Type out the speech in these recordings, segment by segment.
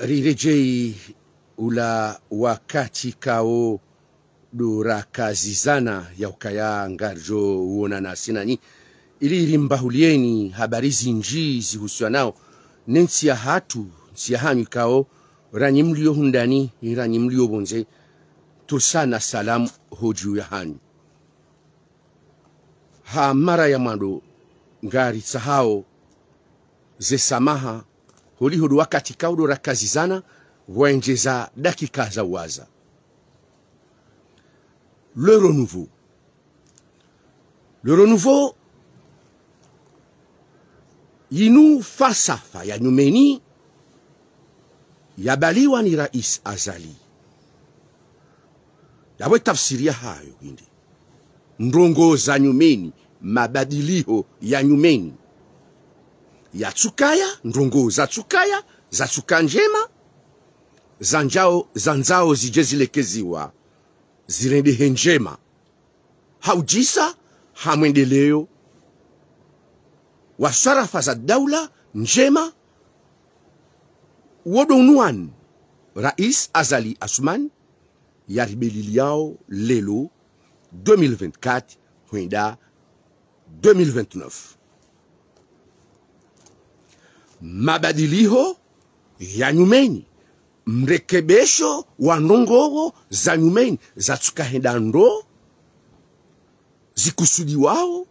rirejei ula wakati kao durakazizana yaukaya ngarjo uonana sinani ili rimbahulieni habari zinji zihusiwa nao nensi ya hatu nsi ya hanyu kao ranyi mlio hundani ranyi mlio bonze tursana salamu hoju ya hanyu ha mara ya mando ngari hao ze samaha hulihulu wakati kaulora kazizana waenjeza dakika za waza le renouveau le renouveau yinu fasafa ya nyumeni yabaliwa ni rais azali yawe tafsiria hayo hindi ndongo za nyumeni mabadiliho ya nyumeni ya Tsukaya, ndungu za Tsukaya, za Tsuka njema, zanjao zanzao za nzao zije zilekeziwa zirendehe njema, haujisa hamwendeleo wasarafa za daula njema wodonuan Rais Azali asman yaribeliliao lelo 2024 hwenda 2029 mabadiliho ya nyumenyi mrekebesho wa ndongowo za nyumenyi zatsukahenda ndo zikusudiwawo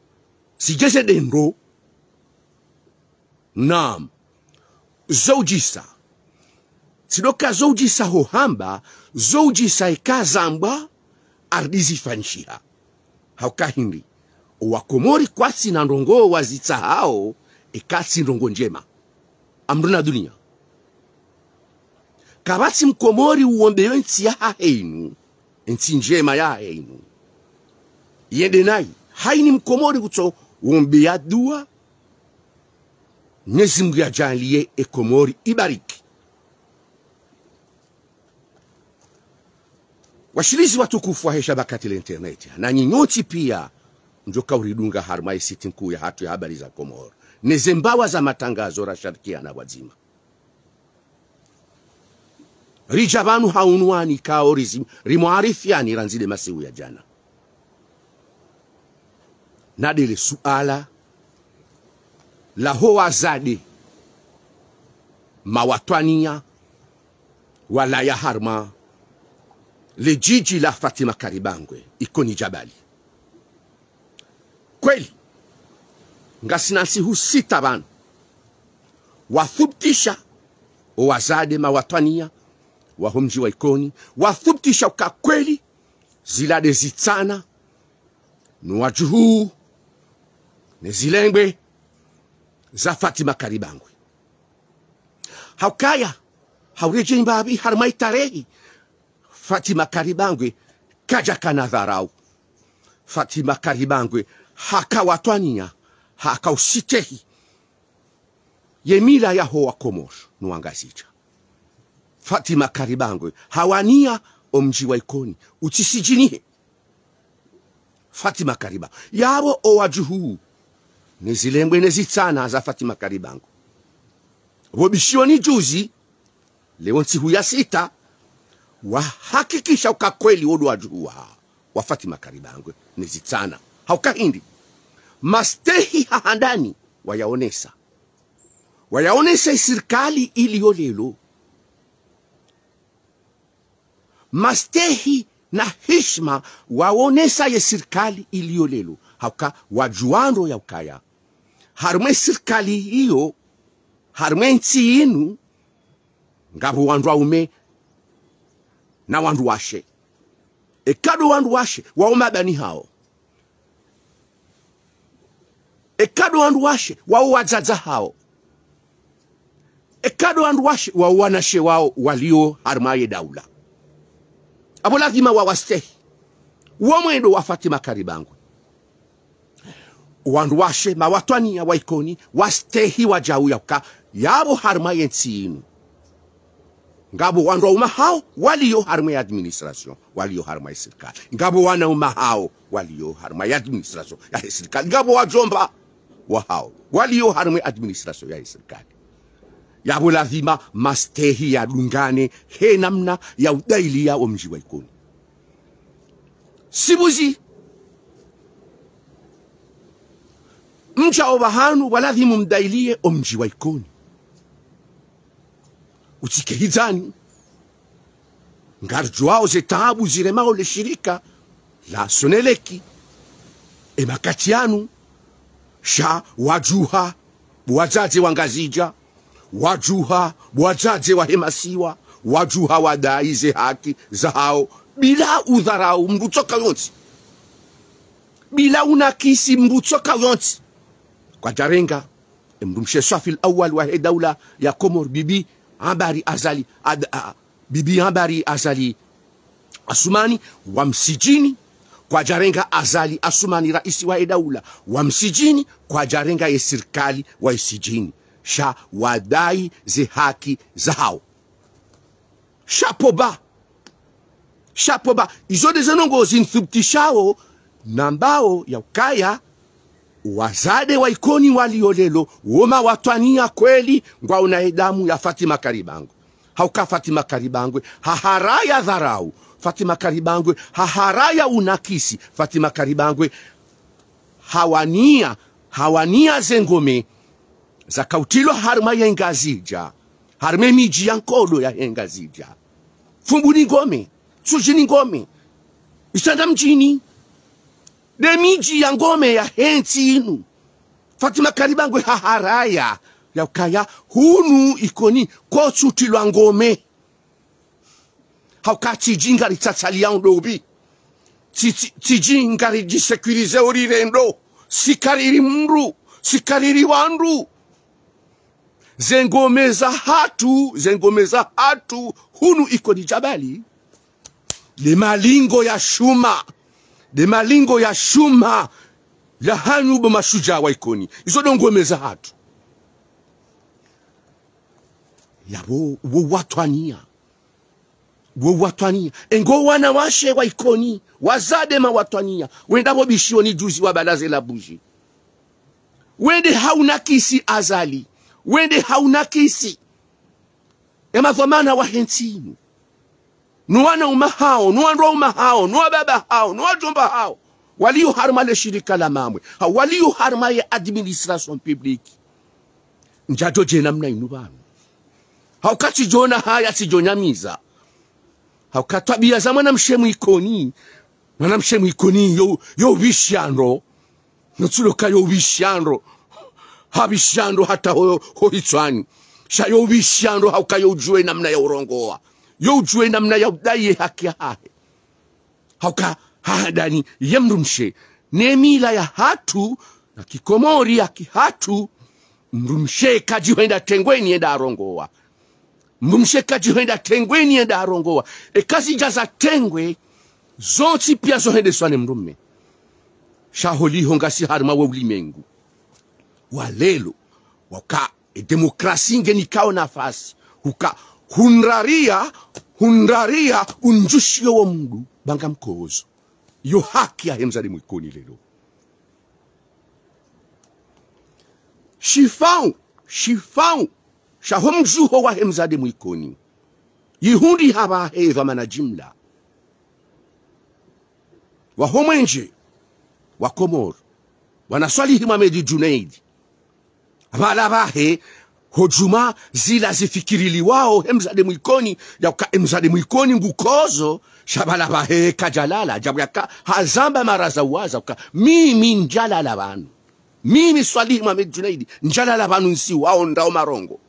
zijezede ndo nam zoujisa tsidoka zoujisa hohamba zoujisa ikazambwa ardizifanishiha haukahindi wakomori kwatsi na ndongowo wazitsa hawo ikatsi ndongo njema amruna dunia kabati mkomori uombeyo nsi ya hainu nsi njema hainu yende nai haini mkomori kuto uombeya dua Mwenyezi Mungu ajalie ekomori ibariki washirizi watukufu wa hesha bakati la interneti na nyinyoti pia njoka uridunga harumai siti nkuu ya hatu ya habari za komori zimbawa za matangazo rasharikiana wazima rija vanhu haunwani kao rimwarifyani ranzile masiu ya jana nadele suala laho wazadi mawatwania walaya harma lejiji la fatima karibangwe ikoni jabali kweli husita bana wathubtisha owazade mawatwania wahomji wa ikoni wathubitisha ukakweli zilade zitsana nuwajuhuu zilengwe za fatima karibangwe haukaya haurejei mbavi harumai tarehi fatima karibangwe kaja kanadharau fatima karibangwe hakawatwania hakausitehi yemila yaho wakomosho nuwangazicha fatima karibangwe hawania omji wa ikoni utisijinihe fatima karibango yawo owajuhuu nezilengwe nezitsana za fatima karibango wobishioni juzi leo nsihu ya sita wahakikisha ukakweli wodu wajuhuu wa, wa fatima karibangwe nezitsana haukahindi mastehi hahandani wayaonesa wayaonesa isirikali iliyo lelo mastehi na hishma waonesa ye sirikali iliyo lelo hauka wajuando yaukaya harumwe sirikali hiyo harumwe nchi inu ngavu wandu waume na wandu washe ekado wandu washe waume abani hao ekado wandu washe wauwadzadza hawo ekado wandu washe wauwanashe wao walio harumaye daula abo lazima wawastehi womwendo wa fatima karibangwe wandu washe mawatwania waikoni wastehi wajauyakuka yavo haruma yentsiinu ngabo wandu wauma hao waliyo haruma ya administration walio harmaye ya serikali ngabo wanauma hao waliyo haruma ya administration ya serikali ngabo wajomba wa hao walio harumwe administration ya serikali ya lazima mastehi ya dungane he namna ya udailia wa mji wa Ikoni sibuzi mcha obahanu waladhimu mdailie omji wa Ikoni utikehizani ngarjwao ze taabu ziremao shirika la Soneleki emakatianu sha wajuha wadzadze wa ngazija wajuha wadzadze wahemasiwa wajuha wadaize haki zahao bila udharau mbutsoka yonse bila unakisi mbutsoka kwa jarenga mrumshe safi lawal wahe daula ya komor bibi ambari azali ad, a, bibi ambari azali asumani wa msijini kwajarenga azali asumani raisi wa edaula wa msijini kwajarenga ye serikali wa isijini sha wadai ze haki zao shapoba shapoba izode zenongo zinthubtishao nambao ya ukaya wazade wa ikoni waliolelo woma watwania kweli ngwaona unaedamu ya fatima karibangu hauka fatima karibangwe haharaya dharau Fatima Karibangwe haharaya unakisi Fatima Karibangwe hawania hawania zengome kautilo harma ingazija harme miji ya ingazija yahengazija fumbuni ngome ni ngome isanda mjini de miji ya ngome ya henti inu Fatima Karibangwe haharaya ukaya hunu ikoni tsutilo ngome hauka tijinga ri tsatsaliyan dobi tijinga ri jisekurize ori rendo sikariri mndu sikariri wandu zengomeza hatu zengomeza hatu hunu iko ni jabali Le malingo ya shuma Le malingo ya shuma ya mashuja wa ikoni izo ngomeza hatu yabo wo watwania wowatwania engo wana washe wa ikoni wazade wazadema watwania wendavo bishoni juzi wa balaze la buji wende hauna kisi azali wende hauna kisi ema wahensinu wa uma nuwana umahao uma umahao nuwa baba hao jomba hao walio harma le shirika la mamwe walio harma ya administration publiki njajo je mna inu vanu haukati jona haya sijonyamiza hauka tabia za mwanamshe mwikoni mwanamshe mwikoni yo yo bishandro notsuloka yo bishandro habishandro hata ho ho itswani sha yo bishandro hauka yo ujue namna ya urongoa yo ujue namna ya udaiye haki hahe hauka hahadani yemrumshe nemila ya hatu na kikomori ya kihatu mrumshe kajiwenda tengweni enda arongoa mumshekaji hoenda tengweni enda harongowa ekazi ija za tengwe zotsi pia zohendeswa ne mndume shaholiho ngasi harima we ulimengu walelo waka e, demokrasi ngenikao nafasi huka hunraria hunraria unjushio wa mndu banga mkozo yo haki ya mzali mwikoni lelo shifau shifau shahom juho wa hemzade mwikoni yihundi haba heva mana jimla wahomwenje wa wanaswali hima medi junaidi vala vahe hojuma zila zifikirili wao hemzade mwikoni yauka hemzade mwikoni ngukozo shavala vahe kajalala jabu jabuyaka hazamba maraza uwaza uka mimi njalala vanu mimi swali swalihi mamedi junaidi njalala vanu nsi wao ndao marongo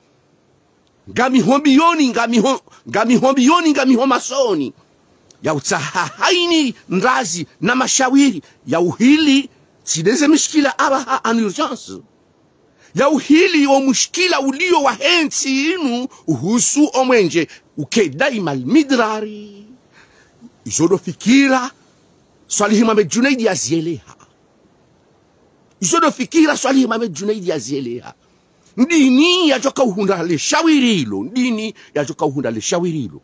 ngamihombiyoni ngamihombiyoni ngamihomasoni yautsahahaini ndazi na mashawiri yauhili tsideze mishikila abaha an urgence yauhili wo mushikila ulio wa hensi inu uhusu omwenje ukedaima lmidrari izodofikira swalihi mame junaidi yazieleha izodofikira swalihi junaidi yazieleha ndini yacokauhunda lishawirilo ndini yacokauhunda lishawirilo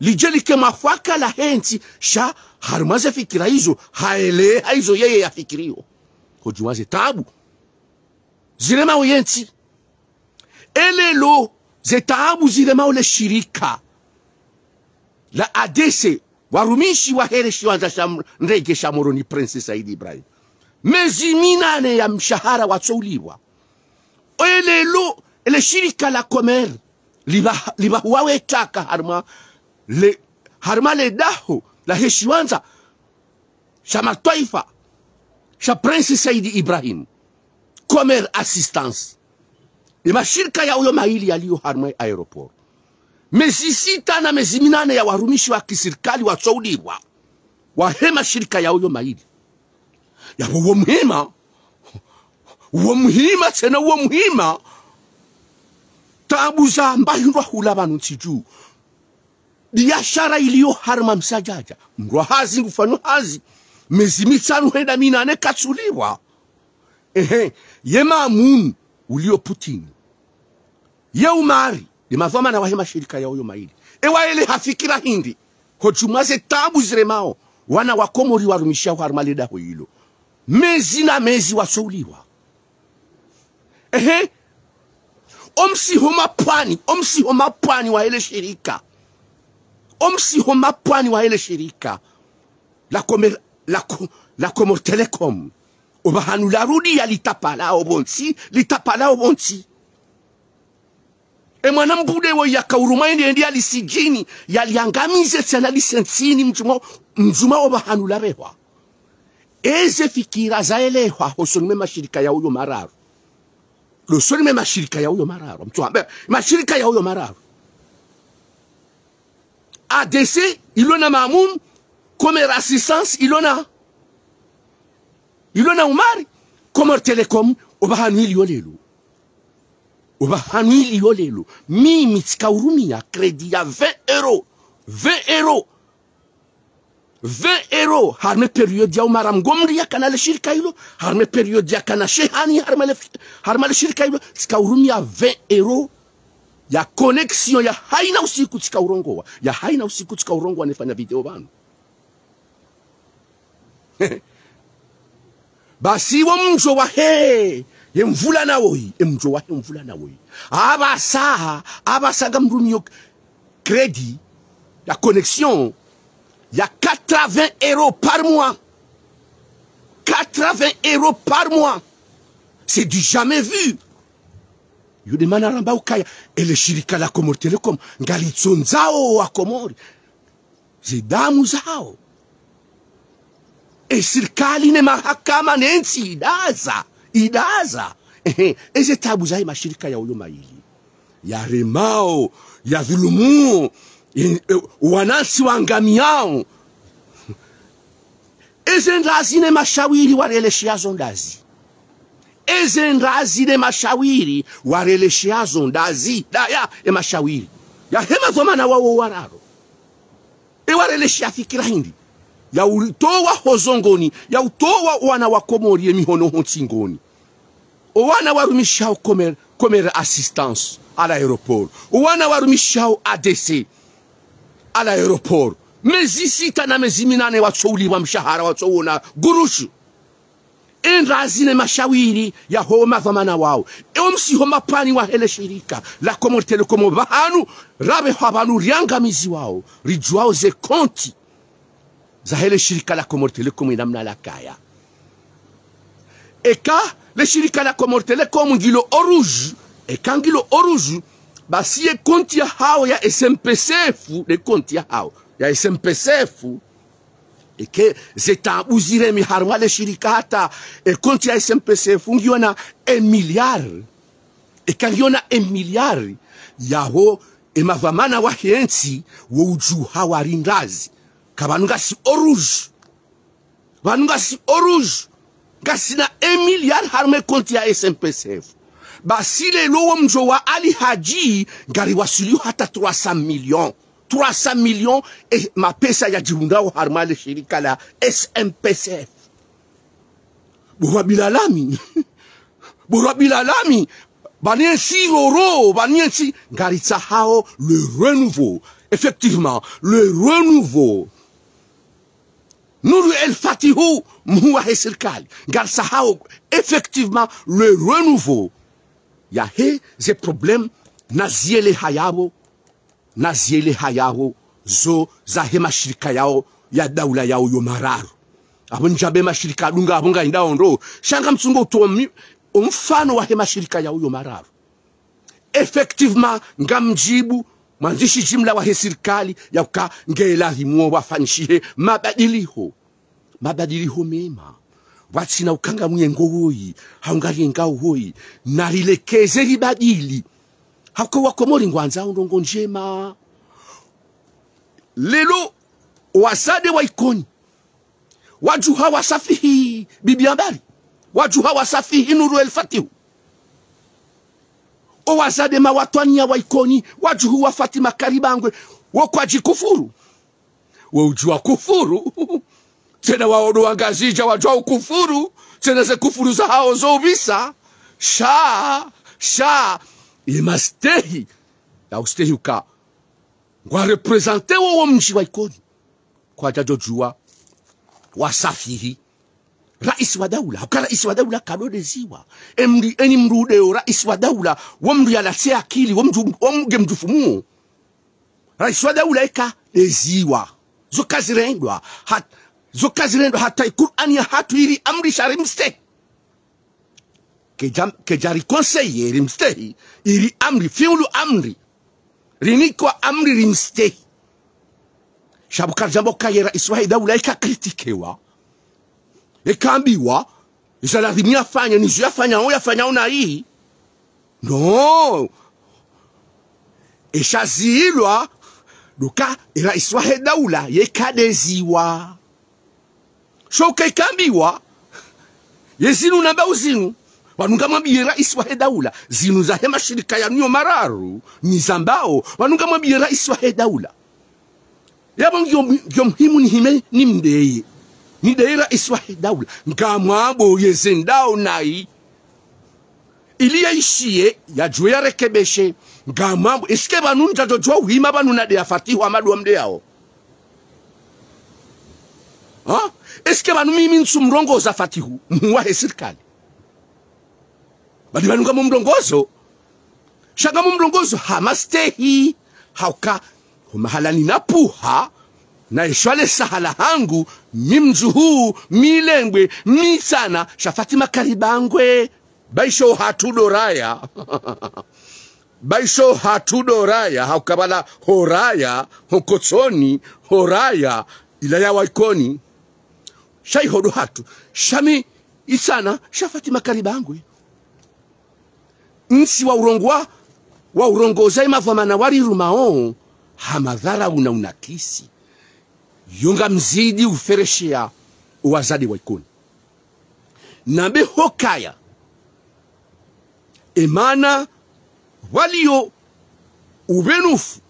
lije likemafwaka la hensi sha harumaze fikira hizo haeleha hizo yeye yafikirio hojumaze tabu zilemawo yensi elelo zetabu tabu zilemawo le shirika la adese warumishi wahere shiwanza sha ndege sha moroni prince saidi ibrahim mezi minane ya mshahara watsouliwa oyo lelo ele shirika la komer liba liba taka harma le harma le daho la heshiwanza sha toifa sha prince Saidi Ibrahim komer assistance le mashirika ya uyo maili yaliyo harma aeroport mezi sita na mezi minane ya warumishi wa kiserikali wa wahema shirika ya uyo maili yawowo mhema uwo muhima tsena uwo muhima tabuza mbahindwa hula banu ntsiju biashara iliyo harma msajaja ndwa hazi ngufanywa hazi miezi mitano henda ne katsuliwa ehe yema mun uliyo putin ye umari mazoma na wahe shirika ya uyo maili ewa ile hafikira hindi hojumaze tabu ziremao wana wakomori warumishia kwa armalida ilo mezi na mezi wasuliwa ehe omsiho mapwani omsiho pwani wa ile shirika omsiho pwani wa ile shirika la komer, la, ko, la komo telecom obahanularudia litapalao bonsi litapalao bonsi emwana mbude wo yakaurumaende ndi alisijini yaliangamize sena lisensini mjuma mjuma obahanula behwa eze fikira zaelehwa hosolume mashirika ya uyo mararu Le losoni mashirika ya huyo mararo ambe, mashirika ya huyo mararo ADC ilona Mamoun comme assistance ilona ilona Umari comme Telecom obahaniliyo lelo obahaniliyo lelo mimi ya kredi ya 20 euros. 20 euros. 20 euro harme ya maram gomri yakana le shirika hilo harme ya kana shehani harme le harme le shirika hilo ya 20 euro ya connection ya haina usiku tika tikaurongowa ya haina usiku tika tikaurongwa nefanya video banu basi wa mjo wa mvula na woi yemvula mjo wa wahe mvula na woi saha nawoyi ah, saga mrumi yo kredi ya connection Il y a 80 euros par mois. 80 euros par mois. C'est du jamais vu. a ramba ukaya. le shirika la Comor telecom. galitsonzao Zao wa Komori. Zidamu zao. ne mahakama nensi idaza. Idaza. Eze tabu ma Shirika ya uyo maili. Ya remao. Ya Eh, wanansi wangamiao eze ndazi ne mashawiri warelesheazo ndazi eze ndazi ne mashawiri warelesheazo ndazi daya emashawiri yahemazomana wawo wararo ewareleshea fikira hindi yautowa hozongoni ya yautowa wana wakomorie mihono hontingoni owana warumishao komer, komera assistance à l'aéroport owana warumishao adc ala aeroporo miezi sita na miezi minane watsouliwa mshahara watsouna gurushu enrazine mashawiri ya yahoma vamana wao e pani wa hele shirika la komo bahanu. Rabe habanu rianga mizi wao rijuao ze konti za hele shirika la komo telekomo inamna la kaya eka le shirika la komo telekomo ngilo oruju eka ngilo oruju basiye konti ya hao ya SMPCF ne konti ya hao ya SMPCF eke zitambuzire miharo wale shirika hata e konti ya SMPCF ngiona emiliari ikangiona emiliari yaho emavamana wahensi wouju hawarindazi ka vanhu ngasi oruge vanhu ngasi oruge ngasina emiliari harimwe konti ya SMPCF Bah, si basi Ali Haji Haji wa gariwasiliwa hata 300 millions. 300 ma Pesa eh, mapesa yajiundawo harumale shirika la SMPCF bah, si l'oro, baniensi si baniensi sahao le renouveau effectivement le renouveau Nuru El Fatihou, Mouahé et garit sahao effectivement, le renouveau. ya he ze problem na ziele yao na ziele hayabo zo za he mashirika yao ya daula yao yo mararo abo njabe mashirika dunga abo ngainda ondo shanga msungo utomi mfano wa he mashirika yao yo mararo effectivement ngamjibu mwanzishi jimla wa he serikali yauka ngelahi mwo wafanishihe mabadiliho mabadiliho mema watsina ukangamwe ngowoyi ngao ngauhoyi narilekeze libadili hako wakomori ngwanza undongo njema lelo wasade wa ikoni wajuha wasafihi bibi habari wajuha wasafihi nuru elfatihu owazade mawatwania wa ikoni wajuhu wa fatima karibangwe wokwajikufuru weujua kufuru tena waodoangazija wajwa ukufuru tena zekufuru za hao zouvisa sha sha imastehi austehi uka ngwarepresente wowo mji wa ikoni kwa jajojua wasafihi raisi wa daula uka raisi wa daula kalodeziwa emri eni mrudeo raisi wa daula womru yalatia akili womge mjufumuo raisi wa daula eka deziwa zokazirendwa hata zokazirendo hatai Qur'an ya hatu iri amri rimstehi kejam, kejari konseye rimstehi iri amri fiulu amri rinikwa amri rimste shabukar jambo kayera iswahi daula ikakritikewa ikaambiwa isalazimia fanya nizoyafanya oyafanya ona hii no ishaziilwa duka iraiswahe daula yekadeziwa shoka ikaambiwa yezinu nambau zinu wanungamwambie rais wa hedaula zinu za hema shirika ya nyo mararu ni zambao wanungamwambie rais wa hedaula yabo ngyo mhimu nihime nimdeye nideye rais wa hedaula ngamwabo yezendao nai ili ya ya ishiye juwe ya rekebeshe nga ngamwabo eske banu ntatojua uhima banu fatihu amadu wa mde yao ha? esike vanhu mimi nitsumulongoza fatihu muwa hesirikali vanhu vanunga mumulongozo shanga mumulongozo hamastehi hauka humahalani na ishwale sahala hangu lengwe milengwe sana shafati makaribangwe baisho hatudoraya baisho hatudoraya haukavala horaya hokotsoni horaya ilayawaikoni shaihodo hatu shami isana shafatima karibangwe nsi wa urongwa wa urongoza imavamana rumao hamadhara una unakisi yunga mzidi ufereshea uwazadi wa ikuni nambe hokaya emana walio uvenufu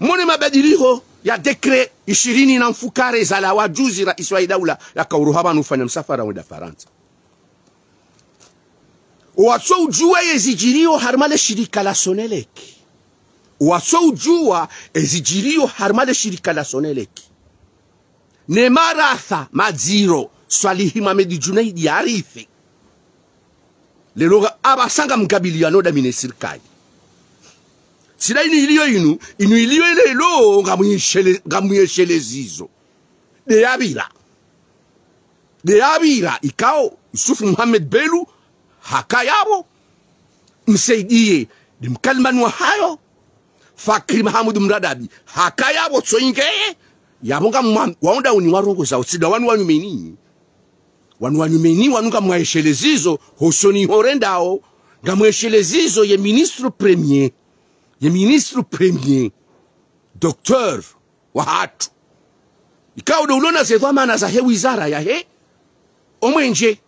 mone mabadiliho ya dekre ishirini na mfukare la wajuzi rais wa idaula yakauruha vanhu msafara wenda faranta. watso ujua ezijirio harmale shirika la soneleki watso ujua ezijirio harmale shirika la soneleki nemaratha maziro swalihi mamedi junaidi arife lelo abasanga mkabiliano damine sirikali tsila inuiliyo inu inu inuiliyo ilelo nga muyeshelezizo deyabira deyabira ikao yusufu muhamed belu haka yabo msaidie dimkalimanwa hayo Fakri mahamudu mradabi haka yabo tsoingeye yabo nga waonda uni warongozawo sida wanu wanu meni, wanu wanu meni, wanu nga zizo, hosoni gamuye nga zizo, ye ministro premier ministre premier doktor wa hatu ulona se zedwa mana zahe wizara yahe omwenje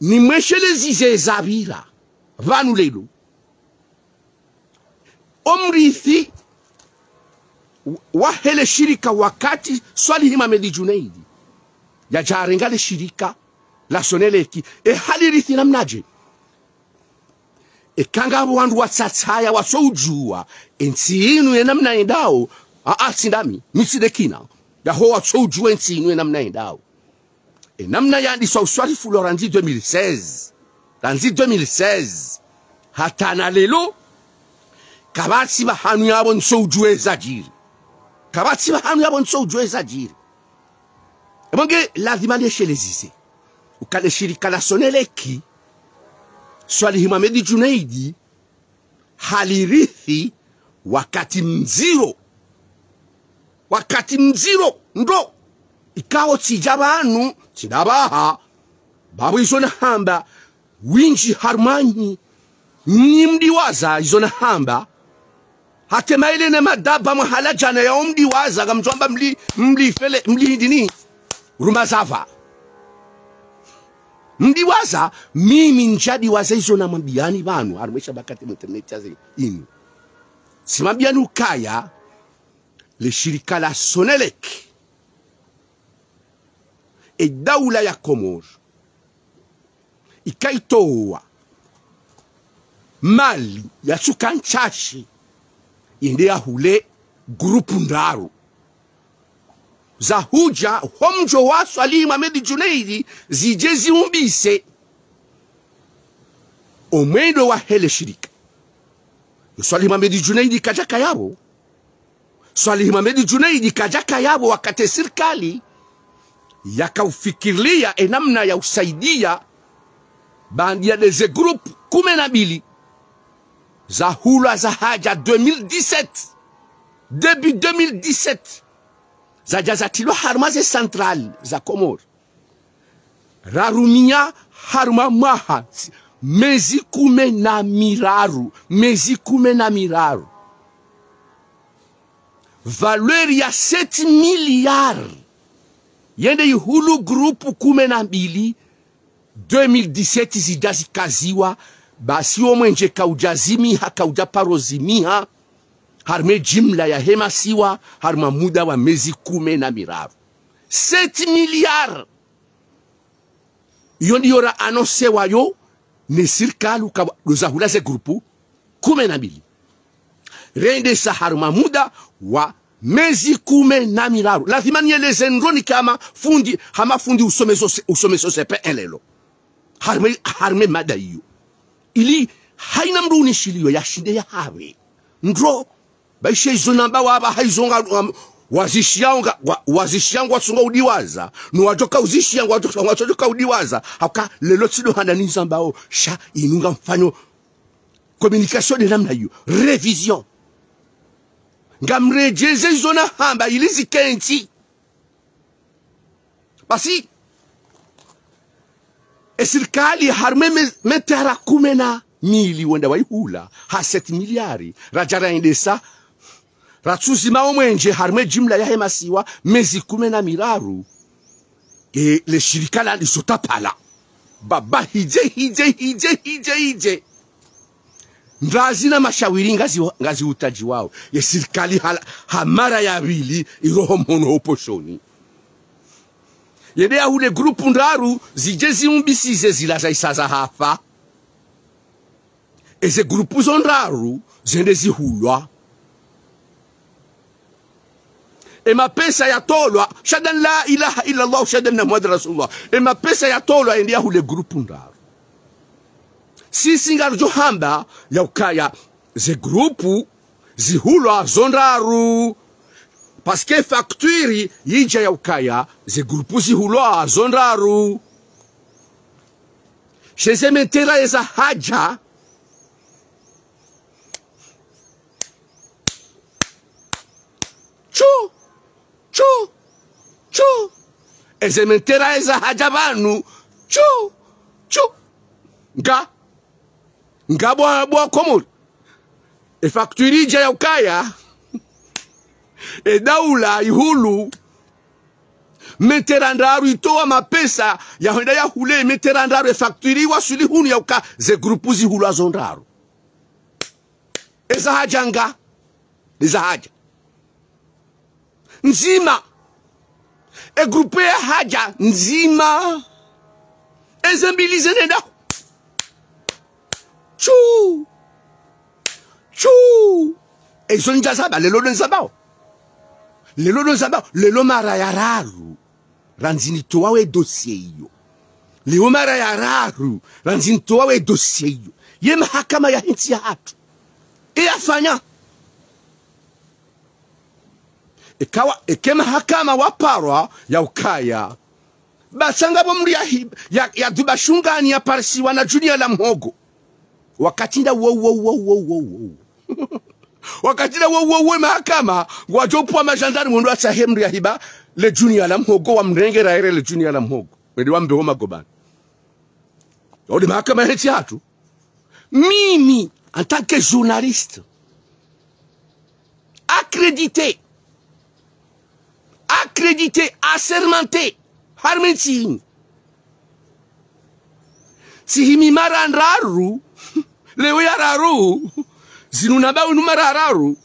nimweshelezize zavira vanu lelo omrithi wa hele shirika wakati swalihi mamedi junaidi ya le shirika la soneleki ehalirithi namnaje ikangabo wandu watsatsaya wasoujua ensi inu yenamna endao aa sindami misidekina yaho wasoujua ensi inu yenamna endao enamna yandiswa fulo ranzi 2016 ranzi 2016 hatana lelo kabatsi bahanu yabo nsoujweza ezajiri kabatsi bahanu yabo nsoujweza ezajiri ebonge lazima lieshelezize ukaleshirika lasoneleki Swalihi Mohamed Junaidi halirithi wakati mziro, wakati mziro ndo ikawo tsija bantu babu babo na hamba winji harumanyi nimdi waza hamba hatema ile ne madaba mwahala jana yao mdiwaza waza kamjwamba mli mli fele mli ndini rumazava mdiwaza mimi nchadiwaza izo na mabiani vanu arimwesha bakati muinterneti inu simabiani ukaya leshirika la Sonelec edaula ya Komoro ikaitoa mali ya suka nchashi inde yahule grupu ndaru za huja homjo waso Ali Mohamed Junaidi zije ziumbise omwendo wa hele shirika Swalih Mohamed Junaidi kajaka yabo Swalih Mohamed Junaidi kajaka yabo wakati serikali yakaufikiria enamna ya usaidia bandia deze group kumi na mbili za hula za haja 2017 debi 2017 zajazatilwa haruma ze central za komoro raruminya haruma maha mezi kume na miraru mezi kumi na miraru valeur ya 7 milliard yende ihulu grupu kumi na mbili 2017 zijazikaziwa basi omwenje kaujazimiha kaujaparozimiha harime jimla ya hema siwa harma muda wa mezi kume na miraru Seti miliar iyo yora anose anonse wayo ne sirikalu lozahulaze grupu kume na mili. Rende sa harima muda wa mezi kume na miraru ya nieleze ndroni kama fundi hama fundi usomezo usomezo sepe elelo harme harme mada hiyo ili haina mruni shinde ya hawe. ndro baisha hizo namba waba haizonga um, wazishyanga wazishyangwa sunga udiwaza nuwajoka uzishyangwa wachoka udiwaza haka lelo tsido handaniza mbao sha inunga mfanyo communication de namna hiyo revision ngamrejeze izona hamba ilizi kenti basi esirikali harume metara kumena mili wenda waihula ha 7 miliari rajara indesa ratsuzimawo mwenje harimwe jimla yahe masiwa mezi kumi na miraru e, leshirika la lisotapala baba hije hije hije hije hije ndazi na mashawiri ngazi, ngazi utaji wao ye serikali hamara ya wili iroho mono oposhoni yede yahule grupu ndaru zije ziumbisize zilaza isaza hafa eze grupu zondaru ndaru zende zihulwa emapesa yatolwa shadan la ilaha illallah shadan na muhammad rasulullah e yatolwa endia hule grupu ndaro sisi ngaro ya yaukaya ze grupu zihulwa zondaru paske fakturi yija yaukaya ze grupu zihulwa zondaru shezementera eza haja chu chu chu ezementeraiza haja vanhu chu chu nga nga bwakomori efakturija yaukaya edaula ihulu meterandraro itowa mapesa yahenda yahule meterandraro efakturiwa suli hunu yauka zegrupu zihulu azondraro ezahaja nga nizahaja nzima egrupe haja nzima ezembilize nenda chu chu ezonja zaba lelo lwenzabao lelo lwenzabao lelo mara yararu ranzinito wawe edosie iyo leo mara ranzini towa we edosie iyo ye mahakama ya hinti ya hatu eyafanya ikawa ekemahakama waparwa ukaya basanga bo muri ya, ya dubashungani ya parisiwa wana junior la mhogo wakatinda wo wo wo wo wo wo wakatinda wo wo wo mahakama wajopwa majandari mundu wa sahemri ya hiba le junior la mhogo wa mrenge raere le junior la mhogo wedi wa homa magobani odi mahakama heti hatu mimi en tant que journaliste accrédité accrédité, assermenté. Si Singh. Sihimi maranraru. Leweyararu. Zinunaba unumararu.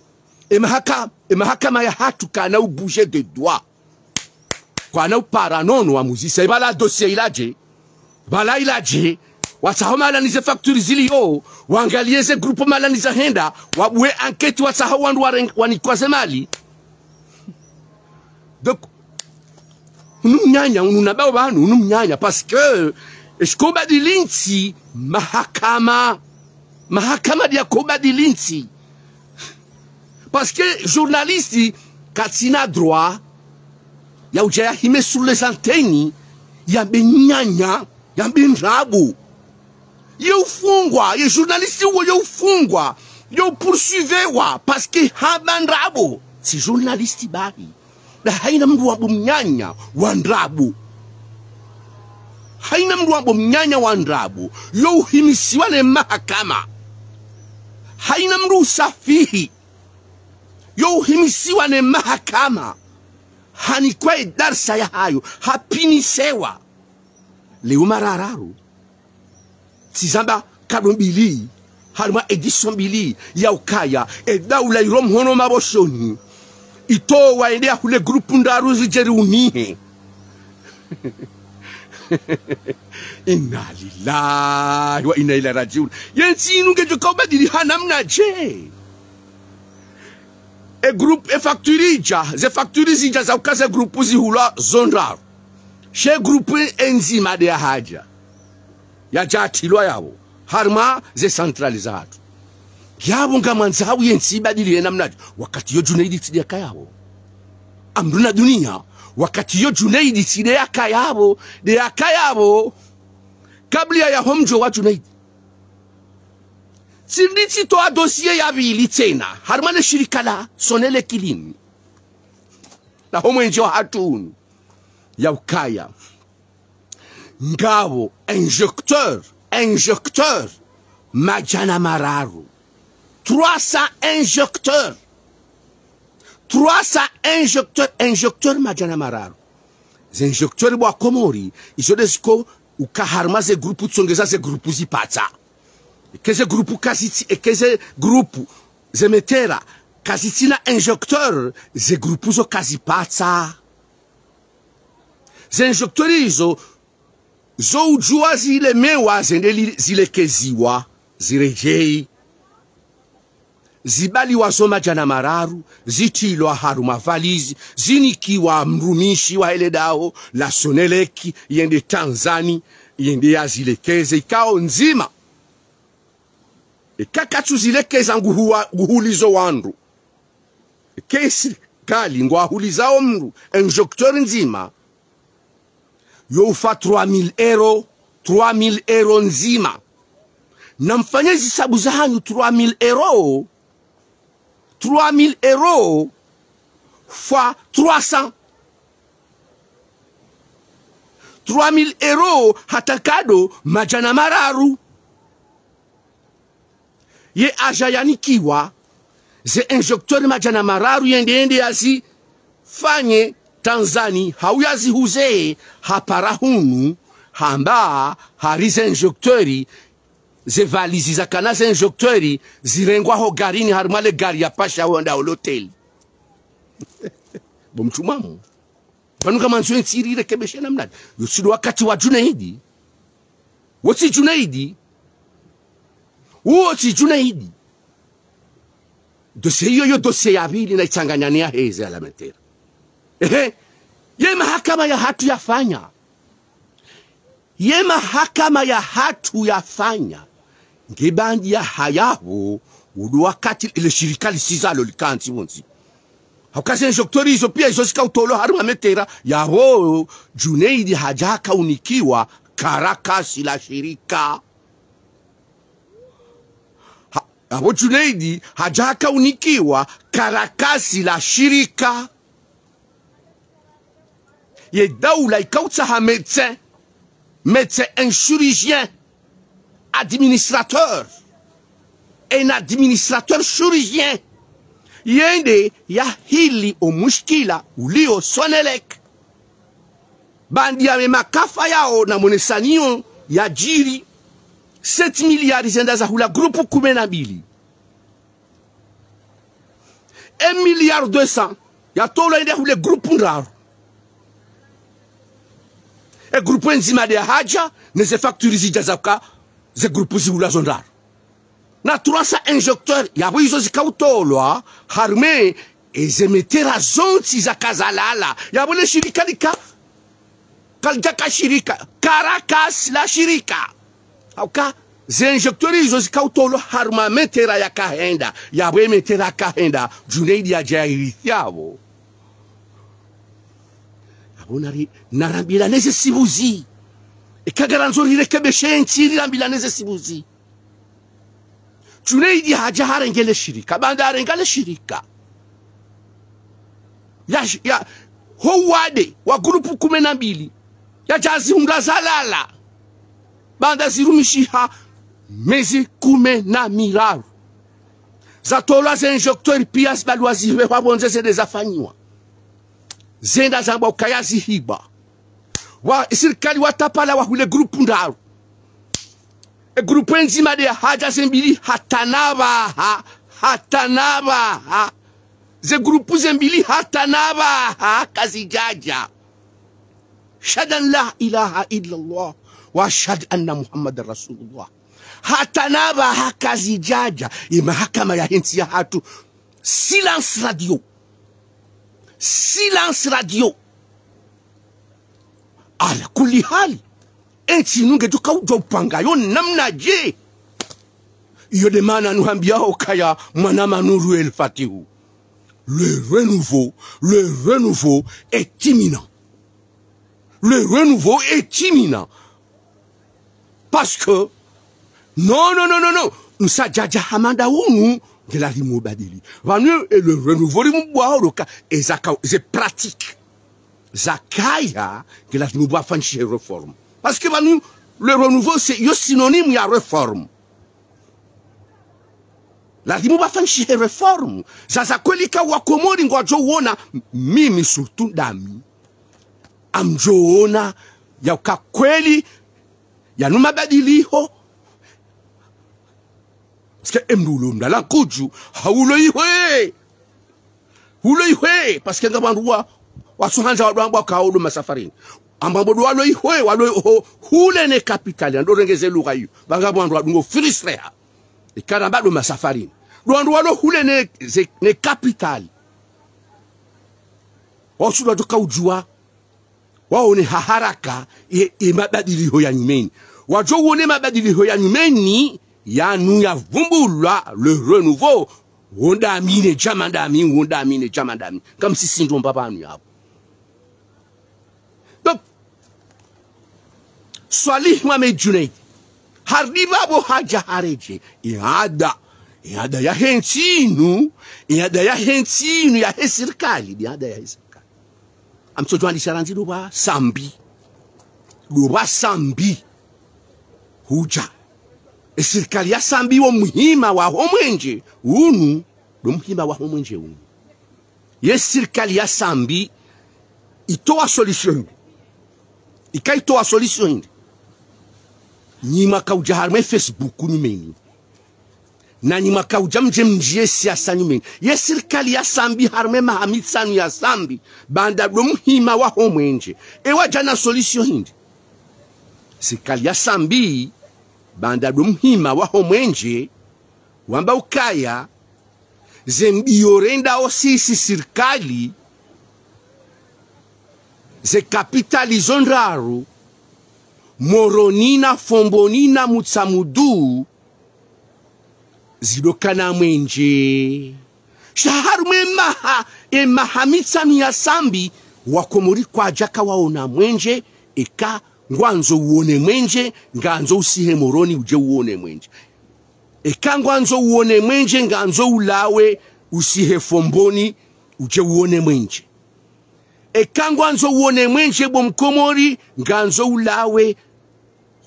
Et Emahaka, Et mahakama ya hatu kana bouger de doigts. Kana upara nono wa il Iba e la dossier ilaje. Bala ilaje. Wasahau malani zilio. Waangalie grupo groupe za henda. Wawe enquête wasahau wandu wanikwaze mali. donc unumnyanya ununabao banu unumnyanya parce que sikobadilinsi mahakama mahakama dia kobadilinsi parce que journaliste katina droit ya uja yahime sur les antennes yambe nyanya yambe ndrabu yeufungwa ye journaliste uwo yeufungwa youpursuivewa parce que haba ndrabu si journaliste babi na haina wa bumnyanya wa ndrabu haina wa bumnyanya wa ndabu youhimisiwa ne mahakama haina mndu usafihi youhimisiwa ne mahakama hanikwaye darsa ya hayo hapinisewa leo marararu tizamba kadu mbili harima edison bili yaukaya edaulairo mhono maboshoni ito waendea kule grupu ndaruzi jeri unihe wa inaila ilaihi rajiun yensinu ngejo kaubadilihana mna je e grupu e fakturi ija ze fakturi zija za ukaze grupu zihulwa zonraru she grupu enzima madea haja yajatilwa yavo harma ze hatu yabo ngamanza hawi yensibadilile namnacho wakati yo Junaidi sidiyaka yabo amruna dunia wakati yo Junaidi sidiyaka yabo deyaka yabo kabla ya homjo wa Junaidi Sindisi toa dosye ya vili tena Harmane shirikala sonele kilini na homo homwenje hatunu ukaya. ngavo injokteur, injokteur, majana mararu 300 injecteurs. 300 injecteurs. Injecteurs majana mararo. zinjecteurs bwa komori. Izo desiko ukaharma ze grupu tsongeza ze grupu zipatsa. Ekeze grupu kazitsi, ekeze grupu zemetera. Kazitsina injecteur ze grupu zo kazipatsa. Zinjecteurs izo zoudzua zilemewa keziwa, zirejei zo jana mararu zitilwa haru mavalizi zinikiwa mrumishi wa ele dao la soneleki yende tanzani yende yazilekeze ikao nzima ikakatsu zilekeza nguhulizo wandu ke serikali ngwahulizao mndu injektori nzima youfa 3000 euro 3000 euro nzima namfanye zisabu zanyu 3000 euro 3000 euros fois 300. 3000 euros hatakado majana mararu ye ajayani kiwa ze injecteur majana mararu yende yende yazi fanye tanzani hauyazihuze haparahunu hamba harize injektori ze valizi za zevalizi zakana zirengwa ho garini harimo ale gari yapasha wenda bo bomtumamo panuka manzo ensiri irekebeshe namna yusulu wakati wa Junaidi woti Junaidi woti Junaidi dosye hiyo hiyo dosye ya vili na ichanganyania ya lamentera. ehe ye mahakama ya hatu ya fanya. ye mahakama ya hatu ya fanya. ya ya hayahu katil ile shirika le likansi wonsi hakasi kutori iso pia iso sika utolo haruma metera yaho juneidi hajaka unikiwa karakasi la shirika abo Junaidi hajaka unikiwa karakasi la shirika ye daula ikautsa ha metse medecin un chirurgien administrateur, un administrateur chirurgien. Yende ya hili li ulio sonelek. Bandi ame makafa yao na mwenesanio ya jiri 7 milliards zenda za hula grupu kumenabili 1 milliard 200 ya tolo yende hule groupe rare Et groupe enzima de haja se fakturizi jazaka zagrupuzi ulazo zondar na 300 injecteur yavo izo zikautolwa harme ezemetera zonsi casalala yavo le shirika lika kalijaka shirika karakas la shirika auka zinjecteur izo zikautolwa harumametera yakahenda yavo emetera akahenda juneidi yajairisi yavo yavo narambira neze sibuzi ikagaranzo lirekebeshe nchi neze sibuzi tuneidi haja harengele shirika banda harengele shirika ya, ya wade wa gurupu kumi na mbili umla zalala banda zirumishiha mezi kumi na miraru zatolwa zenjoktori pia zibalwa zive wavonze zende zafanyiwa zenda zambwa ukayazihiba wa sirikali watapala wahule grupu ndaru grupu enzima de haja zembili hatanaba ha. ze grupu zembili hatanaba ha, kazi jaja shadan la ilaha illa Allah wa ashhadu anna Muhammad rasulullah hatanaba ha, kazi jaja kazijaja imahakama ya hensi ya hatu silence radio silence radio namna le renouveau le renouveau est imminent le renouveau est imminent parce que non non non non non msajaja hamanda wunu ngelalimoubadili vanu e le renouveau loka C'est pratique Zakaya ngilazimuba afanyishe reform parce que banu le renouveau c'est yo synonyme ya reform lazima bafanyishe reform sasa kweli kawa komori ngwajouona mimi surtout dami amjoona yaka kweli yanu mabadiliho parce que emdulo mdala kuju hauloihwe uloihwe parce que ngabanduwa wasuhanza wadwambo akahuduma safarini ambambodo waloihwe waloho hule ne kapitali andorengeze lugha hiyo bangambo andu adungo filistrea ikana bado masafarini dwandu walo hule ne, ze, ne kapitali wasuda tukaujua ni haharaka ye, ye mabadiliko ya nyumeni wajo uone mabadiliko ya nyumeni ya nu yanu yavumbulwa le renouveau wondamine jamandami wondamine jamandami kamsisindo mbabanu yapo Swalih Mohamed Junaid hardi babo haja hareje iada iada ya hentinu iada ya hentinu ya serikali iada ya serikali amtsojwandisha ranzi doba sambi doba sambi huja esirkali ya sambi wo muhima wa homwenje unu do muhima wa homwenje unu yesirkali ya sambi itoa solution ikaitoa solution hindi nyima kauja harumwe facebook nyumenyi na nyima kauja mje mjie siasa nyumeni ye sirikali ya sambi harumwe mahamitsanu ya sambi banda muhima waho mwenje ewaja jana solution hindi sirikali ya sambi banda muhima waho mwenje wamba ukaya zembiyorendao sisi ze kapitalizon raru moroni na fomboni na mutsamudu zidokana mwenje shaharumwe maha emahamitsanu ya sambi wakomori kwa jaka waona mwenje eka ngwanzo uone mwenje nganzo usihe moroni uje uone mwenje eka ngwanzo uone mwenje nganzo ulawe usihe fomboni uje uone mwenje eka ngwanzo uone mwenje bomkomori nganzo ulawe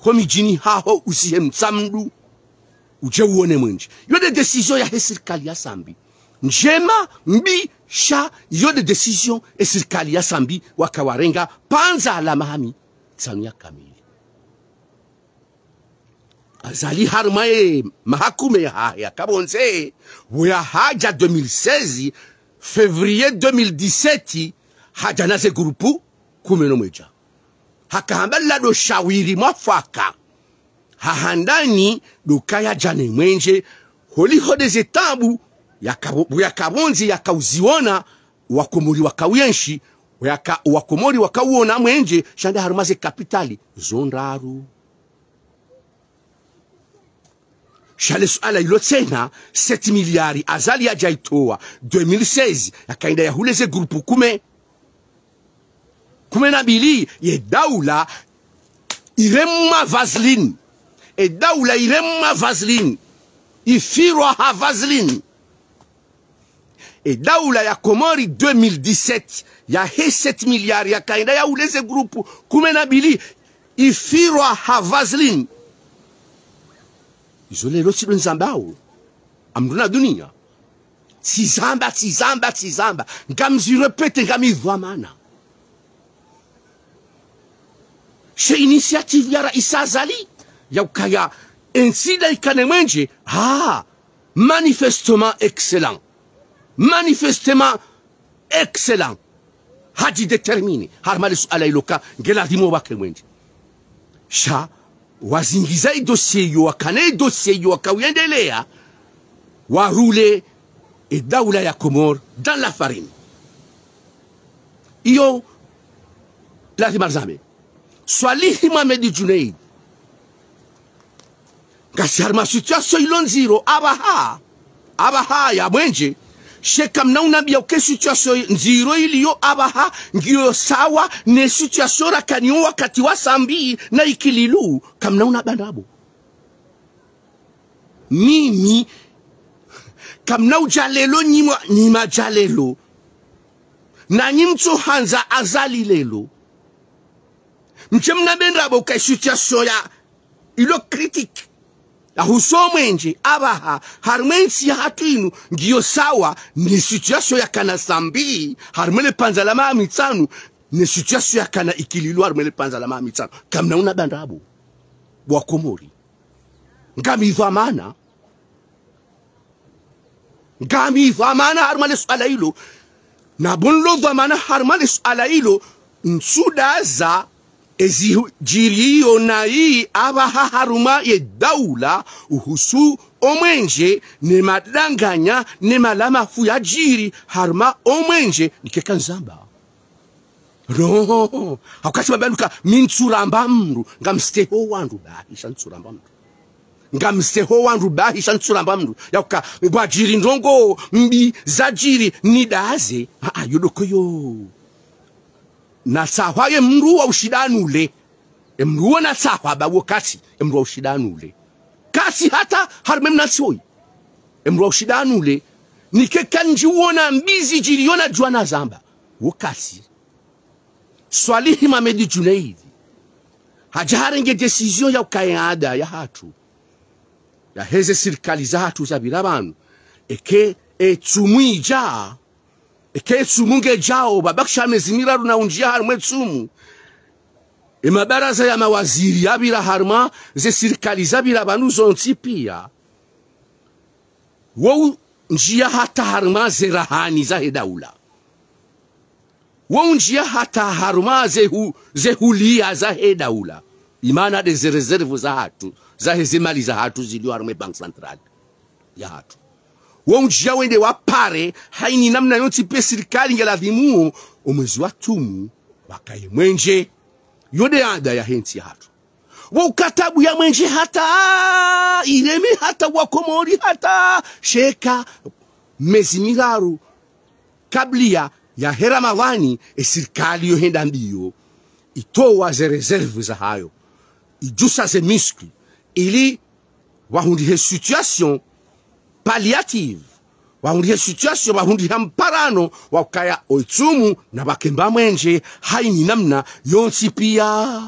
kwa mijini haho usiemtsa mtsamdu uje uone mwenje yode decision ya serikali ya sambi njema mbi sha yode desizio e serikali ya sambi wakawarenga panza la mahami ya kamili azali harmaye mahakume haya kabonze wea haja 2016 fevrier 2017 haja naze gurupu kumeno mweja hakahamba lila doshawiri mwafaka hahandani dokaya jane mwenje holihode deze tabu yakabonzi yakauziona wakomori wakauyenshi yaka, wakomori wakauona mwenje shande harumaze kapitali zondaru shale suala ilo tena 7 miliari azali yajaitoa 2016 yakaenda yahuleze grupu kume kume nabili edaola iremma azlini edaola irema zii ifirwa havazlini edaola yakomeri 27 yahe7 iia yakaida yauleze groupu kume nabili ifirwa havazlini izoleloside nzabao amduna dunia sizamba sizamba sizamba ngamzirepete ngamiwaa Che initiative ya Raisa Ya ukaya Insida ikane mwenje ah manifestement excellent manifestement excellent Hadi determine harmale suala iloka ngeladimo wake mwenje sha wazingiza idosie yo wakane idosie yo wakaendelea warule idaula e ya Komor dans la farine iyo La zame swalihi mamedi junaid ilon ziro. Aba ilonziro Aba abaha ya mwenje sheka unambia uke situation nziro Aba abaha ngiyo sawa ne situation rakaniyo wakati wa sambi na ikililu kamnauna unabandabu. mimi kamnauja lelo nyima nyima jalelo na nyimtso hanza azali lelo nchem na bendra bo kai situation ya ilo critique ahuso mwenje abaha harimwe ensi ya hatwinu ngiyo sawa ni situation ya kana sambi harimwe panza la mami tsanu ni situation ya kana ikililu harimwe panza la maa mitsanu kamna una komori bandrabo bwakomori ngamidhamana ngamidhamana harimwe lesuala ilo na bunlo dhamana harimwe lesuala ilo nsudaza ezijirionayi abahaharuma yedaula uhusu omwenje nemadanganya nemalamafu ya jiri haruma omwenje nzamba roho hakukasi mabanduka mintsuramba mndu ngamsteho wandu bahisha ntsuramba mndu ngamseho wandu bahisha ntsuramba mndu yakuka gwajiri ndongo mbi zajiri nidaze aa yodokoyo nasahwa emndu wa ushidanule emndu wo nasahwa bawo kasi emndu wa ule kasi hata harume mnasioi emndu wa ushidanule nike kanjiwona mbizi jiriona na zamba wo kasi swalihi mamedi junaidi hajaharenge decision ya ukayada ya hatu yaheze sirikali hatu za bilabanu eke etsumwija eketsumunge jao babakisha amezimira unjia harumwe tsumu emabaraza ya mawaziri yabira harma ze sirikali zabira banu zonti pia wou njia hata harma ze rahani za daula wou njia hata harma ze, hu, ze hulia za daula imana de ze rezervu za hatu za zemali za hatu zilio harme bank central ya hatu wonjia wende wapare haini namna pe sirikali ngeladhimuo omwezi wa tumu wakaye mwenje yode ada ya henti hatu katabu ya mwenje hata ireme hata wakomori hata sheka mezi miraru kablia ya heramadhani esirikali yohenda mbio itowa ze reserve za hayo ijusa ze miskli ili wahundihe situation palliative wahundihe situasio wahundiha mparano wakaya oitsumu na bakemba mwenje haini namna yonsi pia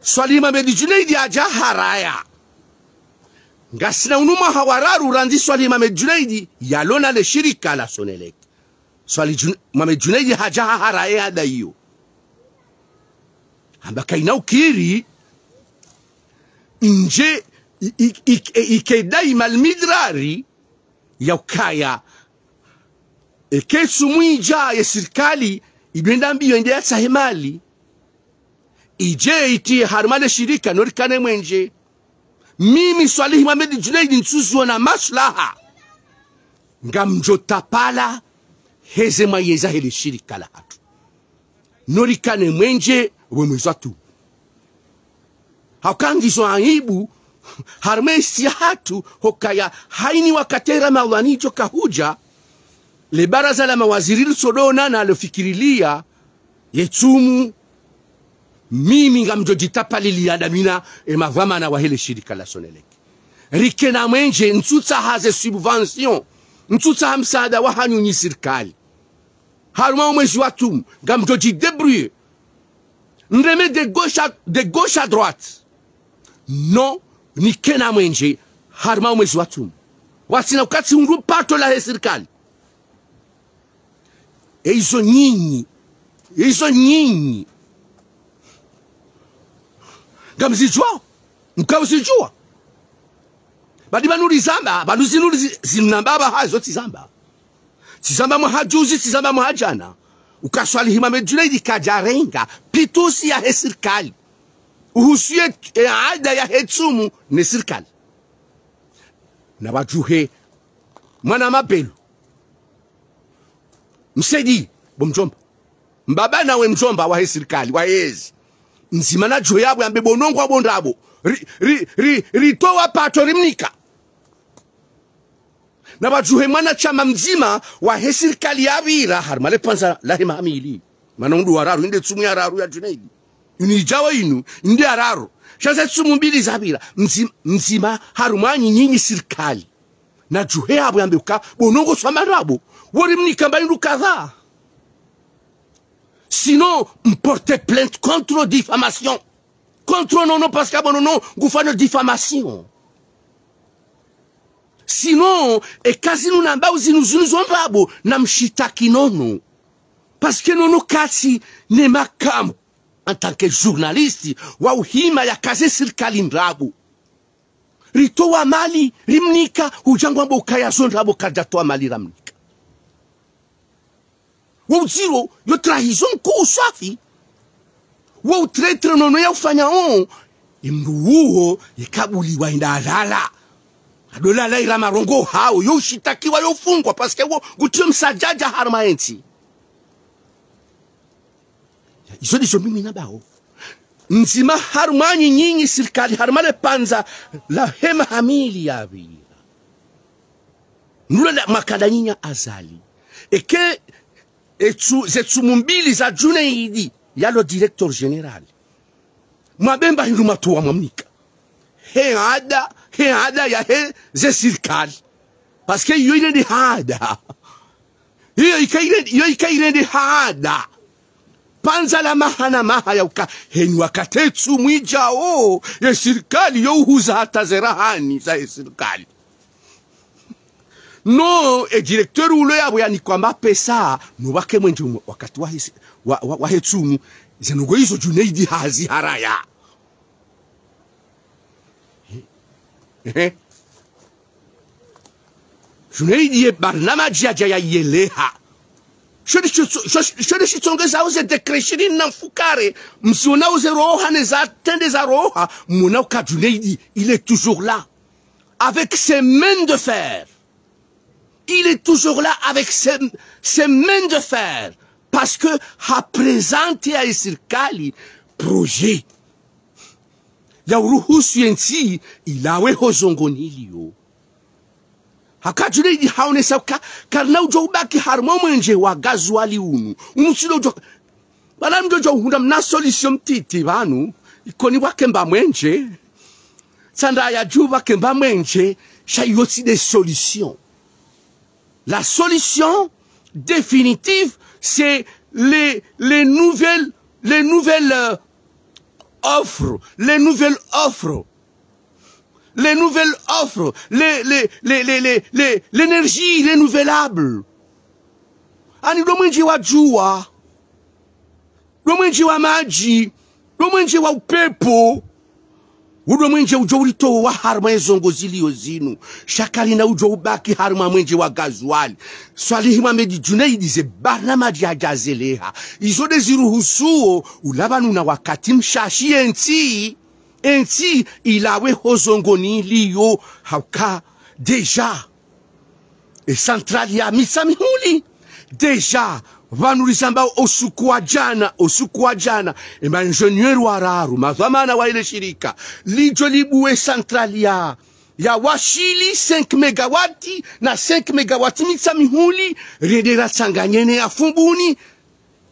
swalima medijune junaidi aja haraya ngasina unuma hawararu randi swalima mame junaidi yalona le shirika la sonelek swali jun, mame junaidi haja haraye amba ukiri nje ikedai malmidrari ukaya ekesu mwija ya serikali ibenda mbiyo ende sahemali ije iti harumane shirika norikane mwenje mimi swalihi mamedi junaidi ntsuzuwa na maslaha ngamjotapala heze mayeza hele shirika la hatu norikane mwenje wemwezwa atu hakangiswa aibu harmesi hatu hokaya haini wakatera mawanicho kahuja le baraza la mawaziri lisodona nalofikirilia yetsumu mimi ngamjo ngamjojitapalilia damina emavama na wahele shirika la sonelek rikena mwenje ntsutsa haze subvention ntsutsa ha msaada wa hanyunyi serikali haruma umwezi watumu ngamjoji debruye nreme de gauche à droite no nikena mwenje harima mwezi watu wasina ukatsiundu pato la serikali eizo nyinyi eizo nyinyi ngamzijwa nkamzijua badi banulizamba banuziluli zinambaba hazo tizamba tizamba mwahajuzi tizamba mwahajana ukaswalihima mejule dikajarenga pitusi ya serikali uhusuye eh, aida ya hetsumu ne sirkali na bajuhe mwana mabelu msedi bomjomba mbaba nawe mjomba wahe wa yezi nzima na jo yabwe ambe bonongo ri, ndabo ritowa pato rimnika na bajuhe mwana chama mzima wahe serikali yavira harimale panza amili manondu wararu inde tsumu raru ya junaidi nijawa inu ndi araro mbili tsumumbirizabira mzima, mzima harumwanyi nyinyi sirikali na juhe yambe uka bonongo swamarabo wori inu kadhaa sino mporte plainte contre diffamation contre nono paske abo nono ngufano diffamation sinon eka zinu na mbau zinu zinu zombabo na mshitaki nono paske nono kasi ne makamu en tant que journaliste, antanke journalisti wauhima yakaze serikali ndrabu ritoa mali rimnika ujangu ujangwambo ukayazo ndrabo kajatoa mali ramnika Wa wauziro yo trahison nkuu uswafi wautretre nono ya ufanya on, yaufanya o imruuho yikabuliwa indalala adolala ilama rongo hao yoshitakiwa yofungwa paske wo gutio msajaja harma enti izo ndizo mimi nabaho nzima harumwanyi nyinyi serikali harumale panza la hema hamili yabira la makada nyinya azali eke etu zetu mumbili za june idi yalo director general mabemba hindu matuwa mwamnika he ada he ada ya he ze serikali paske iyo ine ndi hada iyo ikaire iyo ikaire ni hada panza la maha na maha ya uka henyu wakatetsu mwija o ya sirikali ya uhuza hata zerahani za sirikali no e edirekteur ulo ya yabo mape saa nubake mwenje wakati wahetsumu wa, wa, zenugo izo juneidi hazi haraya juneidi ye barnama jia aja yeleha shori chitsonge zao zedekreshirinina mfukare mzona ozeroha nezatende zaroha mona okadjune il est toujours là avec ses mains de fer il est toujours là avec ses, ses mains de fer parce que a présenté à serikali projet ya uruhusu yensi ilawe hozongonilio hakajule haonesa ka, karna ujo ubaki harmo mwenje wa gazwali unu umusilo jo bala mjojo hunda mna solution mtiti banu ikoni wakemba mwenje sanda ya mwenje j'ai aussi de solutions la solution définitive c'est les les nouvelles les nouvelles euh, offres les nouvelles offres les nouvelles offres, l'énergie les, les, les, les, renouvelable. Ani wa jua, wa maji, wa upepo, udomwenje ujo wa harma ezongo zilio zinu, na ujo ubaki harma mwenji wa gazuali. Swalihi Mamedi Junaidi ze barnama jajazeleha. Izo deziruhusuo, ulabanu na wakati mshashi entii. Ainsi, il enti ilawe hozongoni liyo hauka deja esantrali ya misami huli deja vanhurisa mbao osukuwajana osukuwajana emainjenieru eh araru mazamana waile shirika lijo libuwe santrali ya ya washili 5 megawati na 5 megawati Redera rederasanganyene ya fumbuni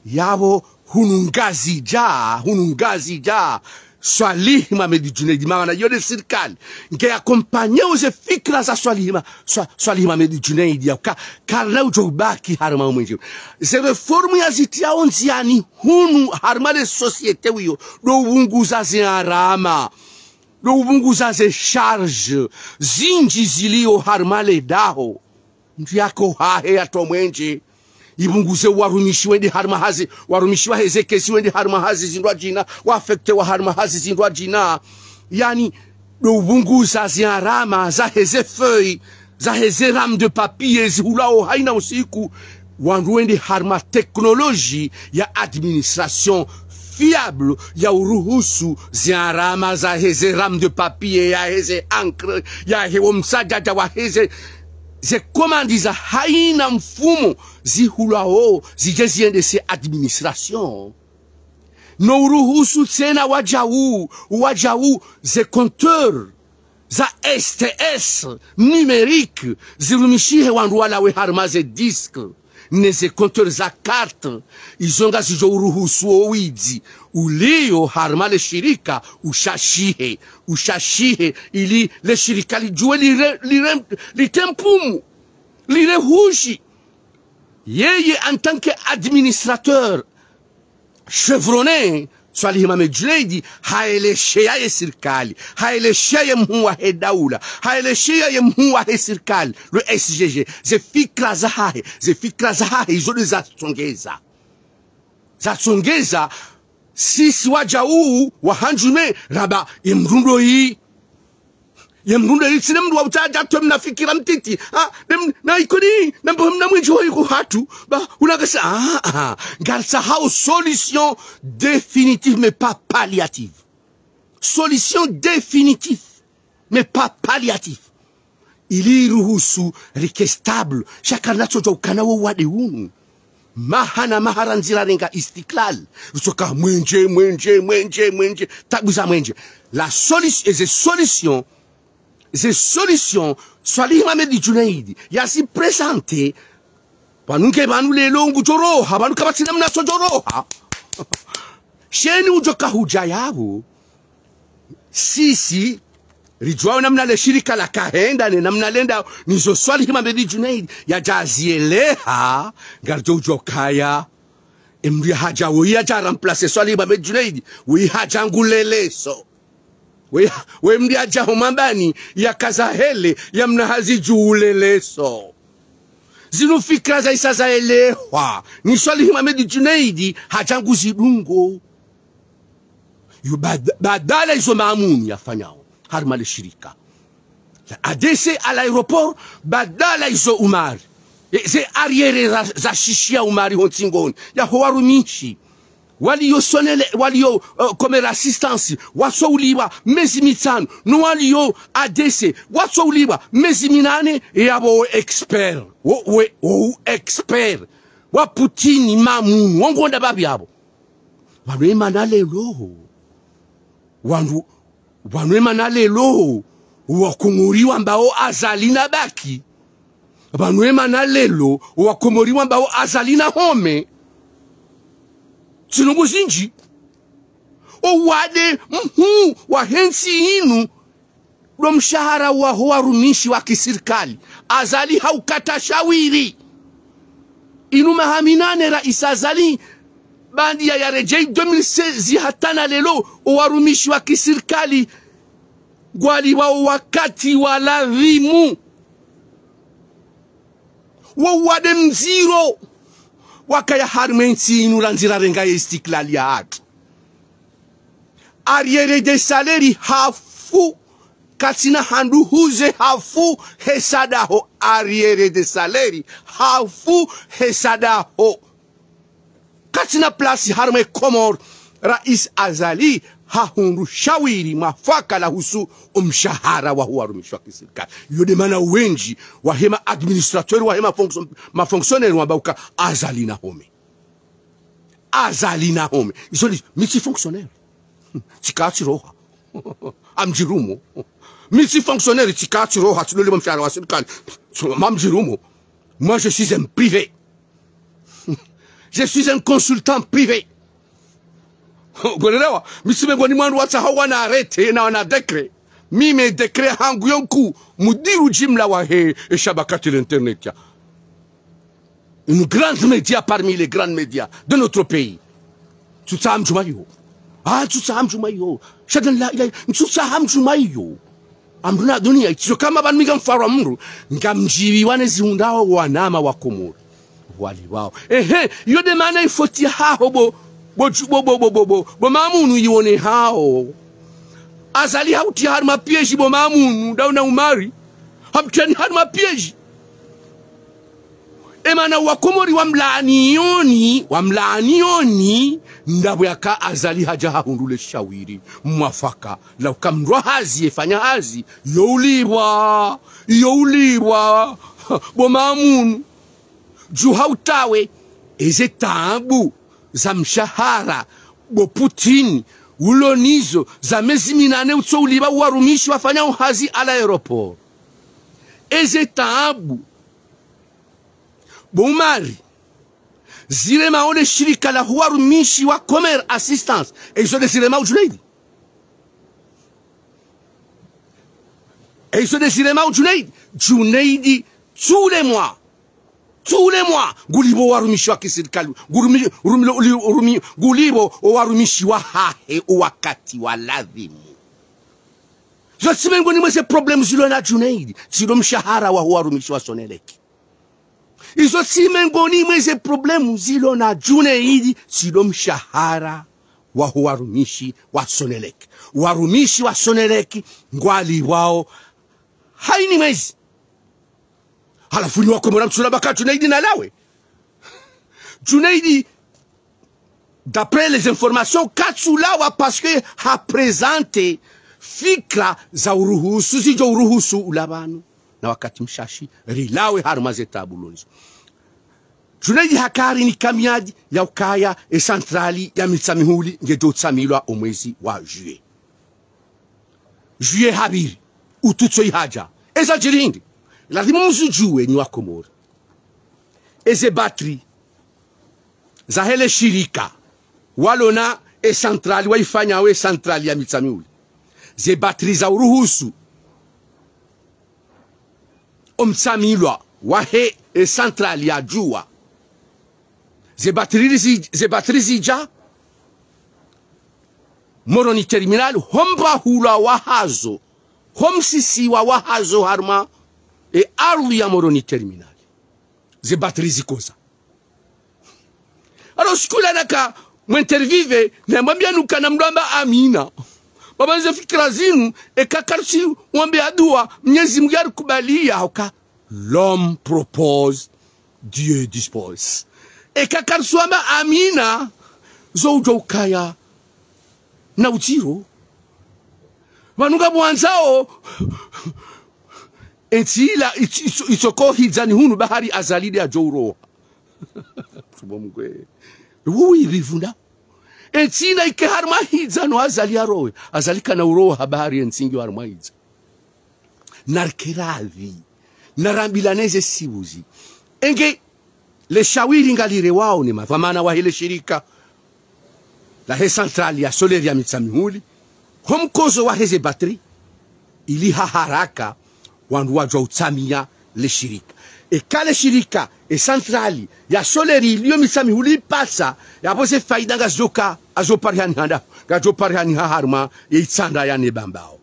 yavo hunungazi ja. swalihima mama na yone serikali nke ya kompanya uze fikra za swalihima swalihima medijuneidi yauka karna ujo ubaki harma umwenjewe ze reformu yazitia onziani hunu harma le societe wiyo do ubunguza zinarama do ubunguza ze charge zinji zilio harma le daho ndiako hahe ya tomwenje ibunguze warumishiwe ndi harma hazi warumishiwa hezeke siwe ndi harma hazi zindwa jina wafekte wa harma hazi zindwa jina yani ubunguza ziarama za heze feuille za heze ram de papier o haina usiku ndi harma teknoloji ya administration fiable ya uruhusu ziarama za heze ram de papier ya heze ankre ya hewo msajaja wa heze zekomandiza haina mfumo zihulao zije ziende se administration nouruhusu tena wajau wajau ze compteur za sts numérique zirumishihe wandu walawe harima ze disque neze kontori za karte izo uruhusu uruhusuo widzi ulio harma le leshirika ushashihe ushashihe ili leshirika lijue lire, litempumu lirehushi yeye en tant que administrateur chevronné Swali Himame Junaidi haelesheaye serikali, haelesheaye mhuu wahe daula, haelesheaye mhuu wahe serikali le SGG, zefikra za hahe zefikra za hahe izodi zasongeza zasongeza sisi waja uu wahanjume raba imrundo hii ye mrundo lisine mndu wautaja twe mnafikira mtiti ha ah, na ikoni na mnamwicho iko hatu ba unakasa ah, ah garsahau solution définitive mais pas palliative solution définitive mais pas palliative iliruhusu rikestable shaka nachoja ukanawo wade unu maha na maha nzira ringa istiklal usoka mwenje mwenje mwenje mwenje taguza mwenje la solution et solution zesolution swali mamedi junaidi yazipresante vanunge vanu lelo nguchoroha vanu kavatsina mnaso choroha sheni ujokahuja yavo sisi rijwao namna le shirika la kahenda ne namna lenda nizo swali hima bedi junaid ya jazieleha ngarjo jokaya emri haja wi haja ramplace swali hima bedi junaid wi haja nguleleso we, we mliajaho mabani yakazahele yamnahazi juuleleso zinu fikra zaisazaelehwa ni swalihi mamedi junaidi hajangu zidungo badala hizo maamuni yafanyao harmale shirika adese ADC aeroport badala hizo umari e, ze ariere za shishia umari hotsingoni yahowarumishi waliyosonele waliokomera uh, assistance wasowuliwa mezi mitano nowaliyo adese wasowuliwa mezi minane yabo expert wou expert wa putini ma munu wangonda babyabo wanoemana lelo wandu wanoemana lelo wakung'uriwa mbao azalina baki wanoemana lelo wakomoriwa mbao azalina home tinubu sì ń jí ó wá dé mhu mhmm, wahensi hinu lomshahara wa huwa rumishi wa kiserikali azali haukata shawiri inu mahaminane rais azali bandi ya yarejei 2016 hatana lelo warumishi wa kiserikali gwali wao wakati waladhimu wowade mziro wakaya harmentinu ranzira renga esticlaliatu ariére de salari hafu katina handuhuze hafu hesadaho ariere de saleri hafu hesadaho katina place harme comor rais azali hahundu shawiri la Husu, umshahara wa huwarumishwa kiserikali iyo de maana wenji wahema administrateur wahema mafonctionnaire wabauka azalina home azalina home izo mitsi fonctionnaire tsikaatsiroha amjirumo mitsi fonctionnaire tsikaatsiroha le mshahara wa serikali mamjirumo moi je suis un privé je suis un consultant privé Gwenelewa, misime gwa ni mwandu wata hao wana arete na wana dekre mime dekre hangu yonku mudiru jimla wa he e shabakati l'internet ya une grande media parmi les grandes media de notre pays yo. ah yo. shadan la ilay, ilaha yo. amruna dunia ichizo kama ban bantu miga mru. Nga mjiwi wane ziundao wanama wakumuru. wali wao ehe yode mana ifoti haho bo bomamunu yiwone hao azali hauti hari mapieji bomamunu dauna umari hamtani hari mapieji emana wakomori wamlaaniyoni wamlaaniyoni ndabu yaka azali haja hahundule shawiri mwafaka laukamndwa hazi efanya hazi youlibwa youlibwa bomamunu juhautawe eze za mshahara boputini Putin ulonizo za mezi minane utso uliba uwarumishi wafanya uhazi ala aeroport eze taabu bomari zile maone shirika la huwarumishi wa comer assistance eizode ezo de zile zilema ujunaidi junaidi les mois tous les mois gulibo warumishiwa kiserikali gulibo owarumishiwa hahe wakati wa lazimu zosi miongoni mwese problem zilo na Junaid zilo mshahara wa warumishiwa soneleki izo si miongoni mweze problemu zilo na Junaid zilo mshahara wa warumishi wa soneleki warumishi wa soneleki ngwali wao haini mwezi halafu ni wakwe mwana msulaba kaa Junaidi na Lawe. Junaidi d'après les informations Katsulawa parce que haprezante fikra za uruhusu zijo uruhusu ulabanu na wakati mshashi rilawe harumaze tabulonzo Junaidi hakari ni kamiaji ya ukaya e centrali ya mitsamihuli ngedotsamilwa omwezi wa juillet juillet habiri ututso ihaja eza jiringi lazima msijue enyi Wakomori, eze batri za hele shirika walona esentrali waifanya we sentrali ya mitsamiuli ze batri za uruhusu omtsamilwa wahe esentrali ya jua ze batri zi, ze batri zija moroni terminal hula wahazo homsisiwa wahazo harma e ardhi ya Moroni terminal zibatiri zikoza alo sikula naka mwentervive namwambia nuka namlamba amina nze fikra zinu ekakarsi wambe adua mnyezi mungu alikubalia hoka l'homme propose dieu dispose ekakarsuama amina zouja ukaya na utiro vanhu ngabwanzawo enti ensila isokohidzani hunu bahari azalide ajouroha subomgwe enti ensina ike harma mwahidza azali arowe azali kana uroha bahari ensingi harma mwahidza narkeravi narambilaneze sibuzi enge le leshawiri ngalire wao nema wa hile shirika la he centrale ya soleri ya mitsamihuli homkozo wa heze batri ili haharaka haraka jwa utami ya le shirika E e shirika esantrali ya soleri liyo misami hulipasa yapo se faida ngazijoka azoparihani handa ngajoparihani haharuma yeitsanda yanebambao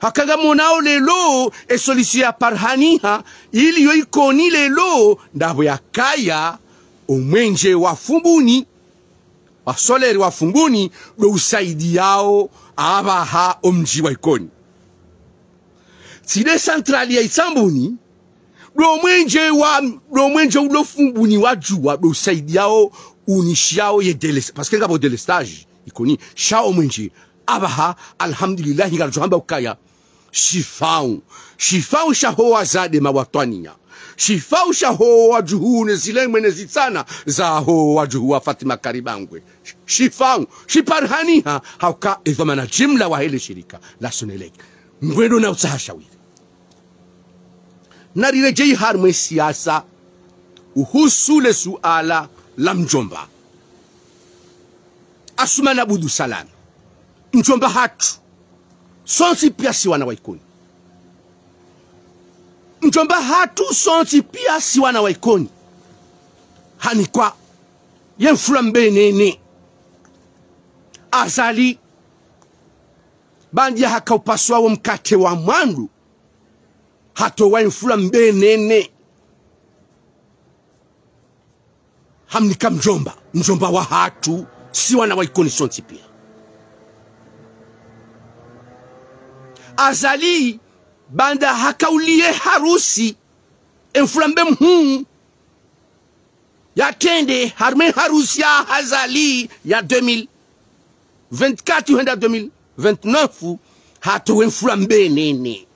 hakanga monao lelo e solisi ya parhaniha yo ikoni lelo ndavo yakaya omwenje wa fumbuni soleri wa fumbuni do usaidiao avaha omji wa ikoni si tide central yɛ isambuni do mwenje wa do mwenje wo fún buni wa do saidi yao, unishi yao ye dele paske que nga bo delestage ikoni shao mwenje abaha alhamdulillah nga jo hamba kaya shifau shifau wa zade ya, shifau shaho wa juhu, nezile mwene zitana, za ho wa juhu wa fatima karibangwe shifau shiparhani ha, hauka na jimla wa hele shirika la sonelek ngwendo na utahashawi, nalirejei harmwe siasa uhusu le suala la mjomba asumana budu Salam, mjomba hatu sonsi pia si wana waikoni, mjomba hatu sonsi pia si wana waikoni, hanikwa yenfula mbenene azali bandi upasuawo mkate wa mwandu hatowa enfula mba enene hamnika mjomba mjomba wa hatu si wana wa ikonishonsi pia azali banda hakaulie harusi enfula mbe ya kende harme harusi ya hazali ya 2024 henda 2029 hatowe enfula mbe enene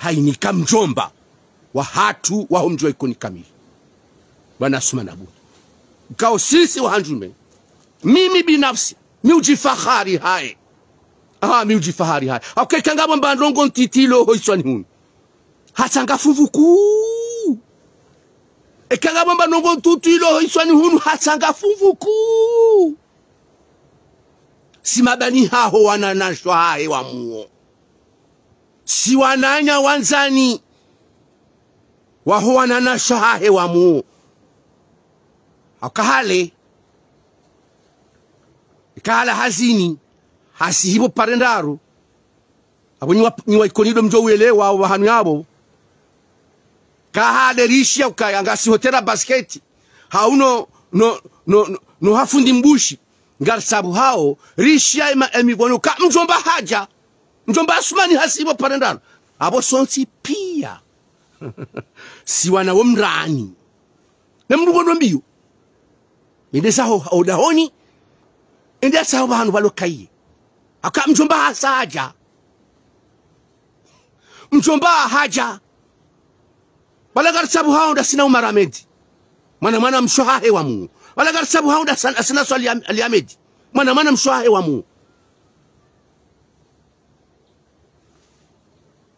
kamjomba hainika mjomba wahatu wahomjwa ikoni kamili bwana na bwana gao sisi wahanjume mimi binafsi mi ujifahari hai ah mi ujifahari hai okay, mbandongo ntitilo hoiswani huni hasanga e, fuvukuu ekangabwa mbandongo ntutilo hoiswani hunu hasanga si mabani haho wananashwa hai haye wamuo siwananya wanzani wahowanana shahahe wamuo akahale ikahala hazini hasihipo hibo parendaru abo niwaikonido mjo uelewa wahanu yabo si hotela basketi hauno no, no, no, no hafundi mbushi ngarsabu hao rishia ema ka mjomba haja mjomba Asmani hasi ibo parendano. abo sonsi pia si wana siwana womrani nemrugondo mbiyo saho odahoni saho indiasaho walo kaiye. aka mjomba hasaja mjomba haja Wala balagar sabu haonda sina umaramedi Mana mwana mwana mshohahe wa mungu balagar sabu haonda sina swali aliamedi Mana mana mshuha hewa muu.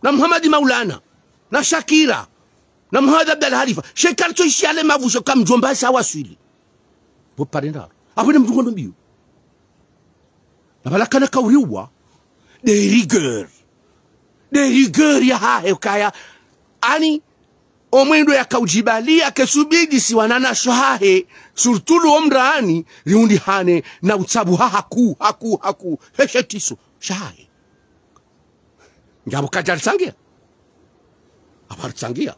na Muhamadi Maulana na Shakira na Muhamad Abdal Halifa shekarto ale mavusho kam jomba sawa swili bo apo apone mtungono biyo na balakana kauriwa de rigueur de rigueur ya hahe kaya ani omwendo ya kesubidi wanana shahe surtulu omraani riundihane na utsabu haku haku haku heshetiso shahe ngiabukajalisangia abarusangia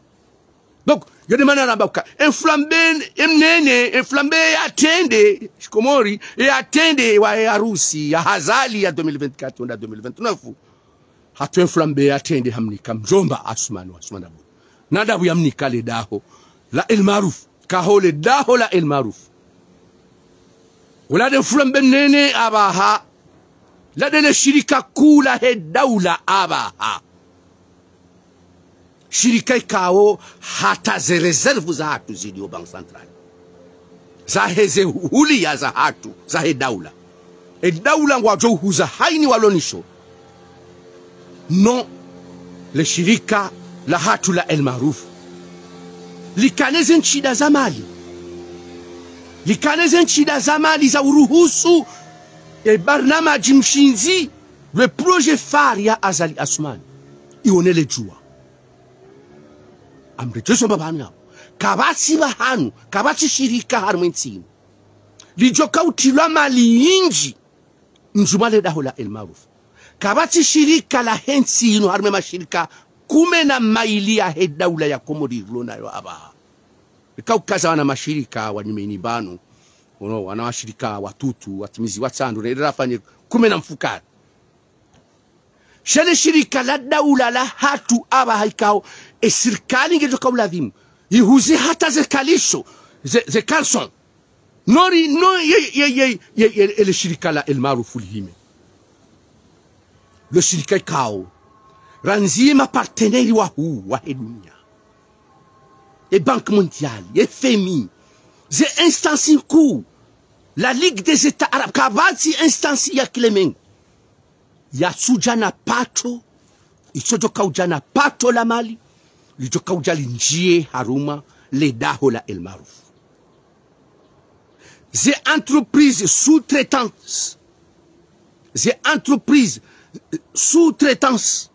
donc yo de mana namba ka enflambe emnene enflambe yatende shikomori yatende wa harusi ya hazali ya 2024 na 2029 hatu enflambe yatende hamnika mjomba asman asman abu nadabu yamnika le daho la el maruf kahole daho la el maruf wala de enflambe mnene abaha la lile shirika kuu la hedaula abaha shirika ikawo hata zereservu za hatu zilio bank central zaheze hulia za hatu za hedaula hedaula ngwajo huza haini walonisho no le shirika la hatu la elmarufu likaneze nchida za mali likaneze nchida za mali za uruhusu et Barnama Jimshinzi, le projet phare, il y a azali Asman. Il y a les asumani ionele juwa amrejosomba banu yabo kabatsiba hanu kabatsishirika hanu mwensino lijokautila mali inji njumale daho la Kabati shirika la hensi hensino harume mashirika kume na maili ya hedaula ya komori nayo abaha kaza wana mashirika wanyumeni banu uno washirika watutu watimizi watsandu lelilafanye kume na mfukara shene shirika la daula la hatu aba haikao e sirkani serikali ingetoka uladhimu ihuzi hata ze kalisho ze, ze kalson nori no ye, ye, ye, ye, ye, ele shirika la el elmaarufu lihime lo shirika ikao ranzie maparteneri wa huu wa hedunia e bank mondiali e femi un la Ligue des États Arabes kabazi na pato un pato la mali a haruma dahola el entreprise sous-traitance ze entreprises euh, sous-traitance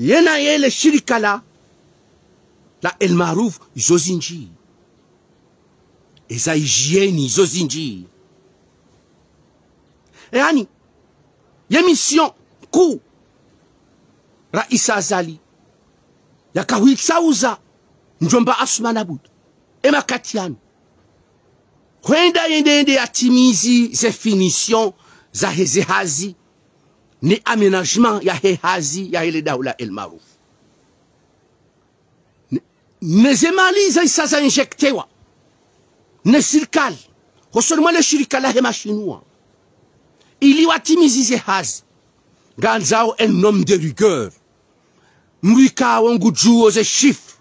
yena yele shirikala la elmarouf zozinji eza hygiene zozinji yani ye mission ra isa ya yakahuitsauza njomba asumanabut, abudu emakati yanu kwenda atimizi yatimizi zefinition za hezehazi ni aménagement ya hehazi ya hele El Marouf. nezemaliza isaza injektewa ne serikali hosoromwa shirika la hemashinua iliwatimizize hazi nganzao un homme de rigueur mlikawo ngujuo ze shifre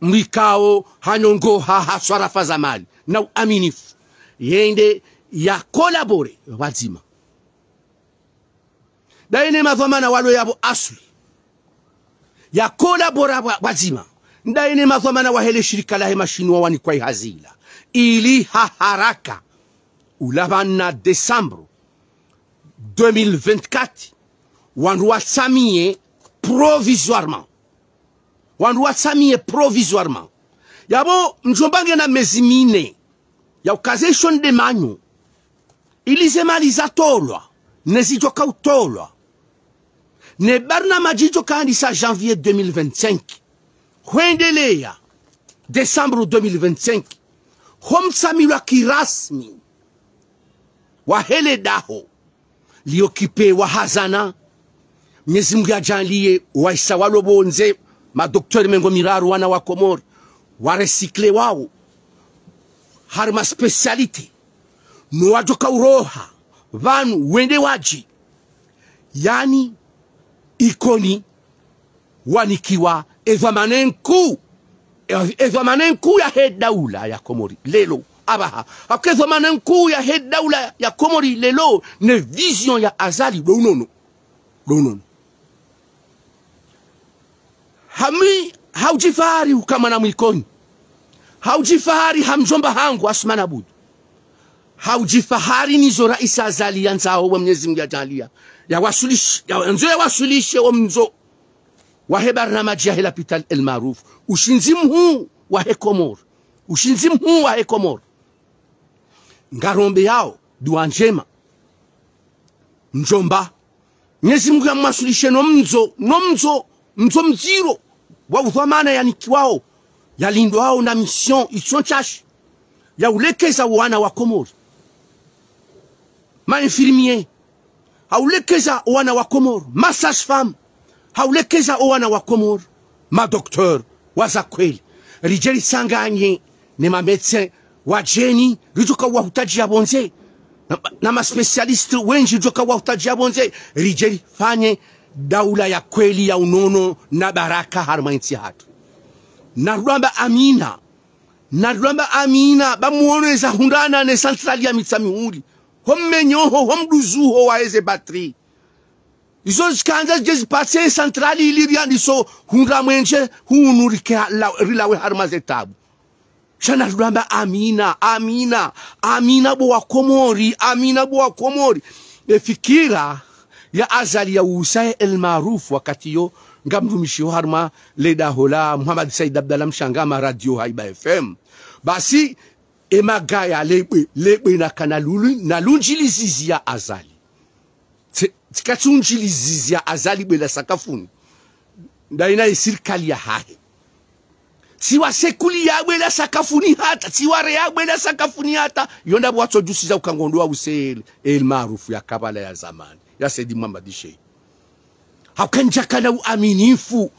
mlikawo hanyongo haha swarafa za mali na uaminifu yende ya kolabore wazima daine mavamana walo yabo asli ya kolabora wazima ndaine madhamana wahele shirika lahe mashinua kwa ihazila ili haharaka ulabana desambro 2024 wandu watsamie provisoirement wandu watsamie provisoirement yabo mjombange na mezi mine ya ukazation de manyu ilize mali zatolwa utolwa ne barna majijo kaandisa janvier 2025 kuendelea Desemba 2025 homsamiwa kirasmi wa hele daho liokipewa hazana. Mwenyezi Mungu ajalie waisa walobonze madoktori mengo miraru wana wa Komori waresikle wao hari maspesialite nowajoka uroha vanu wende waji yani ikoni wanikiwa ezwa ezwamanenku ezwamanenku yahe daula ya komori lelo abaha akezwamanenku yahe daula ya komori lelo ne vision ya azali lounono lounono hami haujifahari na mwikoni haujifari hamjomba hangu asmana budu haujifahari nizo raisa azali ya nzao wa mnyezi mungu ajalia yawasulishe ya, nzo yawasulishe wa mzo wahe barnamaji yahe lapital el maruf ushinzi mhuu wahe komor ushinzi mhuu wahe komor ngarombe yao dua njema njomba mnyezi mungu yamwasulishe nomzo no mzo mzo mziro wa ya yanikiwao yalindwao na mission isiyo chashi ulekeza wana wa komor komori mainfirmier aulekeza wana wa komoro masage femme haulekeza owana wa Komoro madokteur waza kweli rije risanganye ni wa jeni rijoka wahutaji yabonze na, na maspesialiste wenji rijoka wahutaji yabonze rijeri fanye daula ya kweli ya unono na baraka harumainsi hatu narulamba amina narulamba amina bamuoneza hundana ne santrali ya mitsa mihuli homenyoho homduzuho waeze batrii izo zikanza zije zipase santrali iliria iso hunra mwenje hunu rilawe harumaze tabu shana tulamba amina amina amina bo wakomori amina bo e fikira ya azali ya el maruf wakati yo nga mtumishi harma hola muhamad said abdallah mshangama radio haiba fm basi emagaya lebwe lebwe na kanalulu na lunjilisizi ya azali azali bela sakafuni ndaina esirikali ya hahe ya bela sakafuni hata siwa rea bela sakafuni hata yonda bwatsojusiza ukangondoa useel el maarufu ya kabala ya zamani ya Saidi Muhammad Sheikh haukanjakana uaminifu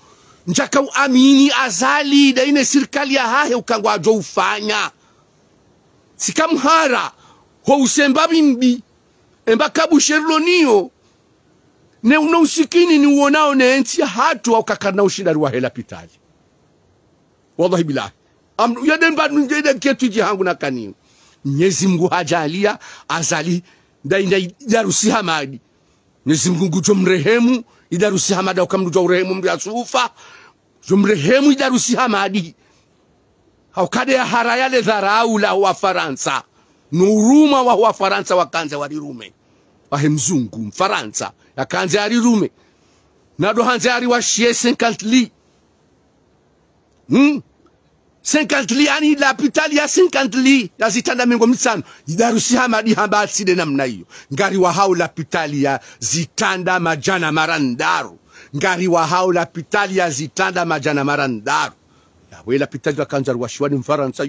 njaka uamini azali daine sirikali ya hahe jo ufanya sikamhara ho usemba bimbi embakabusherulo niyo ne una usikini ni uonao ne enti hatu au kakana ushinda wa hela pitali wallahi bila. am yaden ba njede ketu ji hangu na kanini Nyezi Mungu hajalia azali ndainda darusi hamadi Nyezi Mungu mrehemu idarusi hamadi au kamdu jo rehemu mbi asufa jomrehemu idarusi hamadi haukade ya haraya le dharau la Faransa. nuruma wa wa wa Faransa Wafaransa wakanza walirume ahe mzungu mfaransa yakanze ari rume nado hanze ari washie 50 li hmm? 50 li yani lapitali ya 50 li yazitanda mingo mitano idarusi di hamba atside namna hiyo ngari wa hao lapitali ya zitanda majana marandaru ngari wa hao lapitali ya zitanda majana marandaru pita welapitaji wakanzari washiwani mfaransa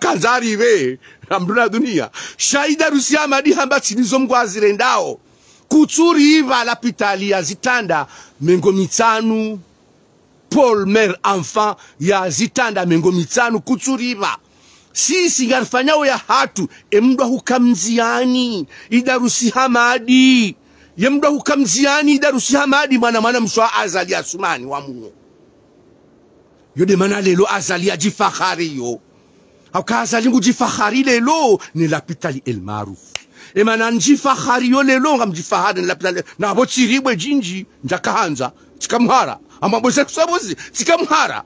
kanzari we amduna dunia shaida madi hamba tsinizo mgwazire ndao kuturi iva la pita ya zitanda mengo mitanu paul mer Anfa ya zitanda mengo mitanu kutsuri iva sisi ngarifanyawo ya hatu emdwa hukamziani idarusi hamadi yemdwa hukamziani idarusi hamadi mana mana mshwa azali asumani wa wamuo yo demana lelo azali jifahari yo aka azali ngu jifahari lelo ni lapitali elmaarufu emana njifahari yo lelo nga mjifahari ngamjifahari nilapitali nabo chiribwe jinji njakahanza chikamhara amabose kusabuzi chikamhara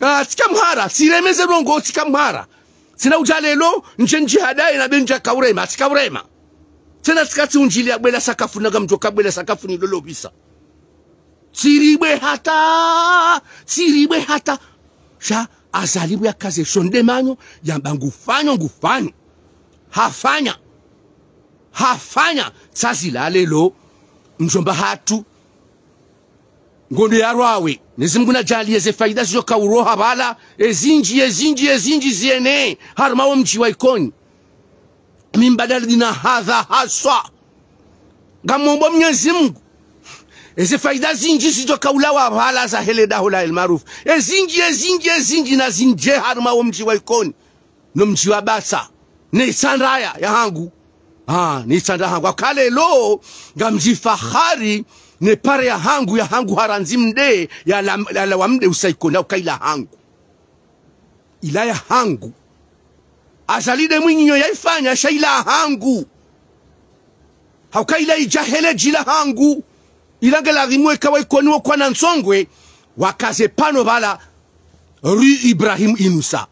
ah, chikamhara tsiremezelongo chikamhara sina uja lelo nje njihadai na nabe njakaurema chikaurema tena tsikatsi unjili abwela sakafuni akamjoka abwela sakafuni bisa tsiribwe hata tsiribwe hata sha azalibwe kaze shonde manyo yamba ngufanyo ngufanyo hafanya hafanya tsazilalelo mjomba hatu ngondo yarwawe nezimguna jali yeze faida zizokauroha bala ezinji ezinji ezinji ziene harumawo mji wa ikoni mimbadali dina hadha haswa gamombo mwenyezi mungu eze faida zinji zijokaulawa vala za heledahola elmaruf ezinji ezinji ezinji na zinje haruma wa mji wa ikoni no mji wa basa neisandaya yahangu ha, neisanda hangu akalelo ngamji fahari ne pare ya hangu ya hangu haranzi mde ya la, la, wa mde yalawamde usaikona ukaila hangu ila ya hangu azalide mwinginyo yaifanya shaila hangu haukaila ijahele jila hangu ilanga la rimu ekawa ikoniwo kwa na nsongwe wakaze pano bala ru Ibrahim inusa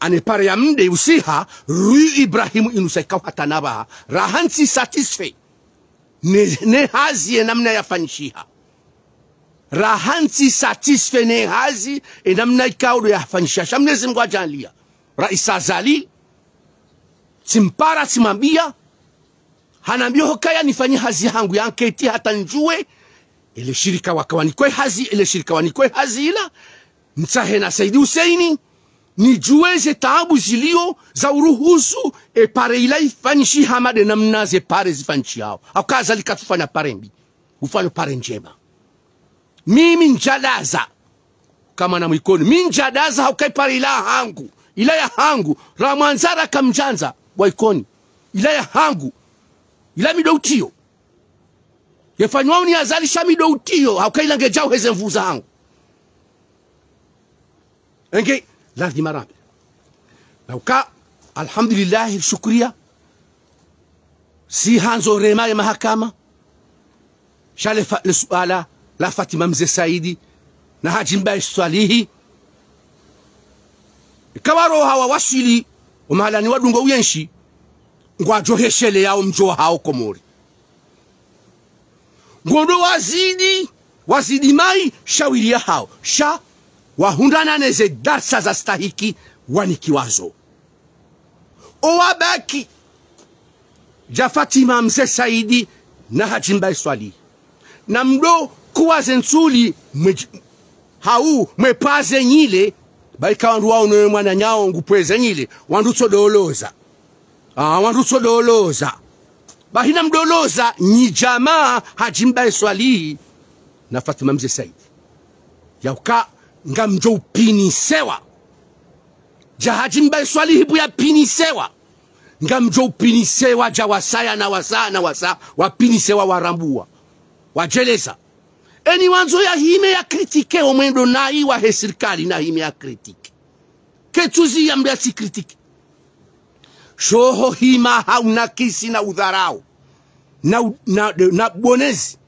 ane pare ya mnde usiha ru Ibrahim inusa hatanaba rahansi satisfe ne, ne hazi ya e namna ya yafanishiha rahansi satisfe ne hazi e ya namna enamna ya yafanishiha shamnezi mngu raisa zali simpara simambia hanaambia hokaya oh, nifanye hazi hangu ya anketi hata njue ile shirika wakawa nikwe hazi ile shirika wakawa nikwe hazi ila msahe na Saidi Huseini nijueze taabu zilio za uruhusu e pare ila ifanyishi hamade na mnaze pare zifanyishi hao akazalika tufanya pare mbi ufanye pare njema mimi njadaza kama na mwikoni mimi njadaza hukai pare ila hangu ila ya hangu ramanzara kamjanza waikoni ila ya hangu ila midoutio yefanywao ni azalisha midoutiyo haukailange jau heze mvuza hangu enge lardi marambe nauka alhamdulillahi shukria si hanzo ya mahakama shale suala la fatima mzee saidi na haji mbaye swalihi ikawaro hawa wasili umahalani wadungo uyenshi ngwajoheshele yao mjoha hao komori ngondo wazidi wazidi mai shawiria hao sha neze darsa za stahiki wanikiwazo owabaki jafatima mzee saidi na hajimba iswali na mdo kuwaze nsuli hau mwepaze nyile baikawandu waonowe mwana nyao ngupweze nyile wandutso doloza awanduso ah, sodoloza bahina mdoloza ni jamaa haji mbaye swalihi na fatima mze saidi yauka nga mjo upinisewa ja haji mbaye swalihi buya pinisewa nga mjo upinisewa ja wasaya na wasaa na wasaa wapinisewa warambua wajeleza eni wanzo ya hime ya kritike omwendo nai wahe serikali na hime ya kritike ketuzi ya mbe asikritike shoho hima haunakisi na udharau na, na, na bonezi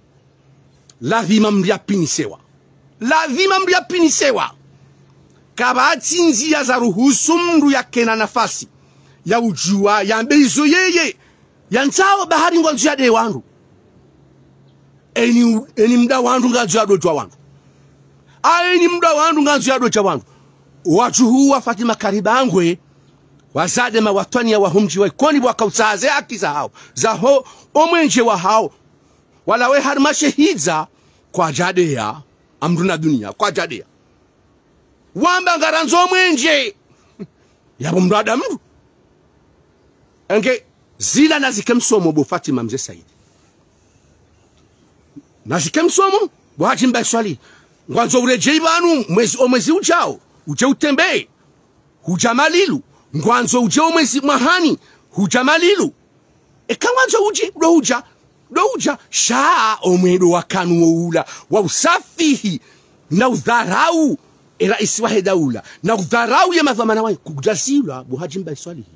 lazima mliapinisewa lazima mliapinisewa kabati nzia za ruhusu mndu yakena nafasi ya ujua ya mbezo yeye ya yansawo bahari ngwanzu yade wandu eni, eni mda wandu nganzu dojwa wandu aini mda wandu nganzu yadocha wandu wa fatima karibangwe wazadema ya wahumji waikoni wakausaze hao za ho omwenje wa hao wala we harimashe hidza kwa jade ya amruna dunia kwa jade ya wamba ngaranzo omwenje ya mndu mru enge zila nazike msomo bo fatima mze saidi nazike msomo bwachimba swali nguanzo urejei banu mwezi omwezi ujao uje utembee hujamalilu ngwanzo uje omwezi mwahani huja malilu eka ekangwanzo uji louja louja shaa omwedo wakanu woula wa usafihi na udharau eraisi wahe daula na udharau ya madhamana wayo kujasilwa buhajimba iswalihi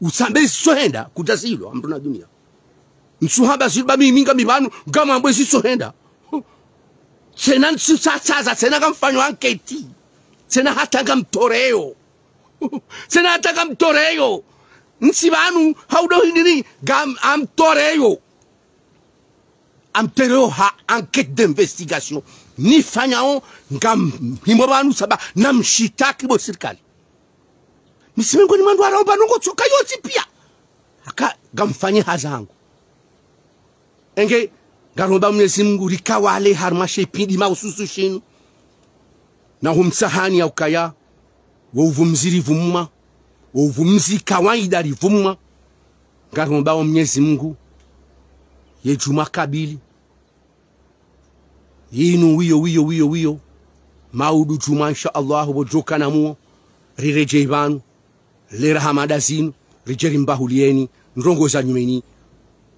usambe isohenda kujasilwa mtuna dunia nsuhamba silba miminga mibanu gama ngamwambwe sohenda tena nsusasaza tena kamfanyo anketi tena hatanga mtoreo senataka mtoreyo nsi vanu haudohinini amtoreyo amtoreyo ha enquête d'investigation nifanyao gam vanu saba namshitaki bo serikali misi miongoni mwandu araobanongotsoka yosi pia aka fanyi hazangu enge garomba mwenyezi mungu rikawale harumashepindi maususu shinu na humsahani ya ukaya wauvumizi livumwa, wauvumizi kawaida livumwa. Ngatumbao Mwenyezi Mungu yejuma kabili yinu wiyo wiyo wiyo wiyo maudu juma insha allahu bojoka namuwo rireje vanu lera hamada zinu rijeri mbahulieni ndongo za nyumeni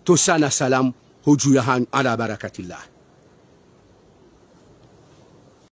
tosana salamu hojuya hanu ala barakatillahi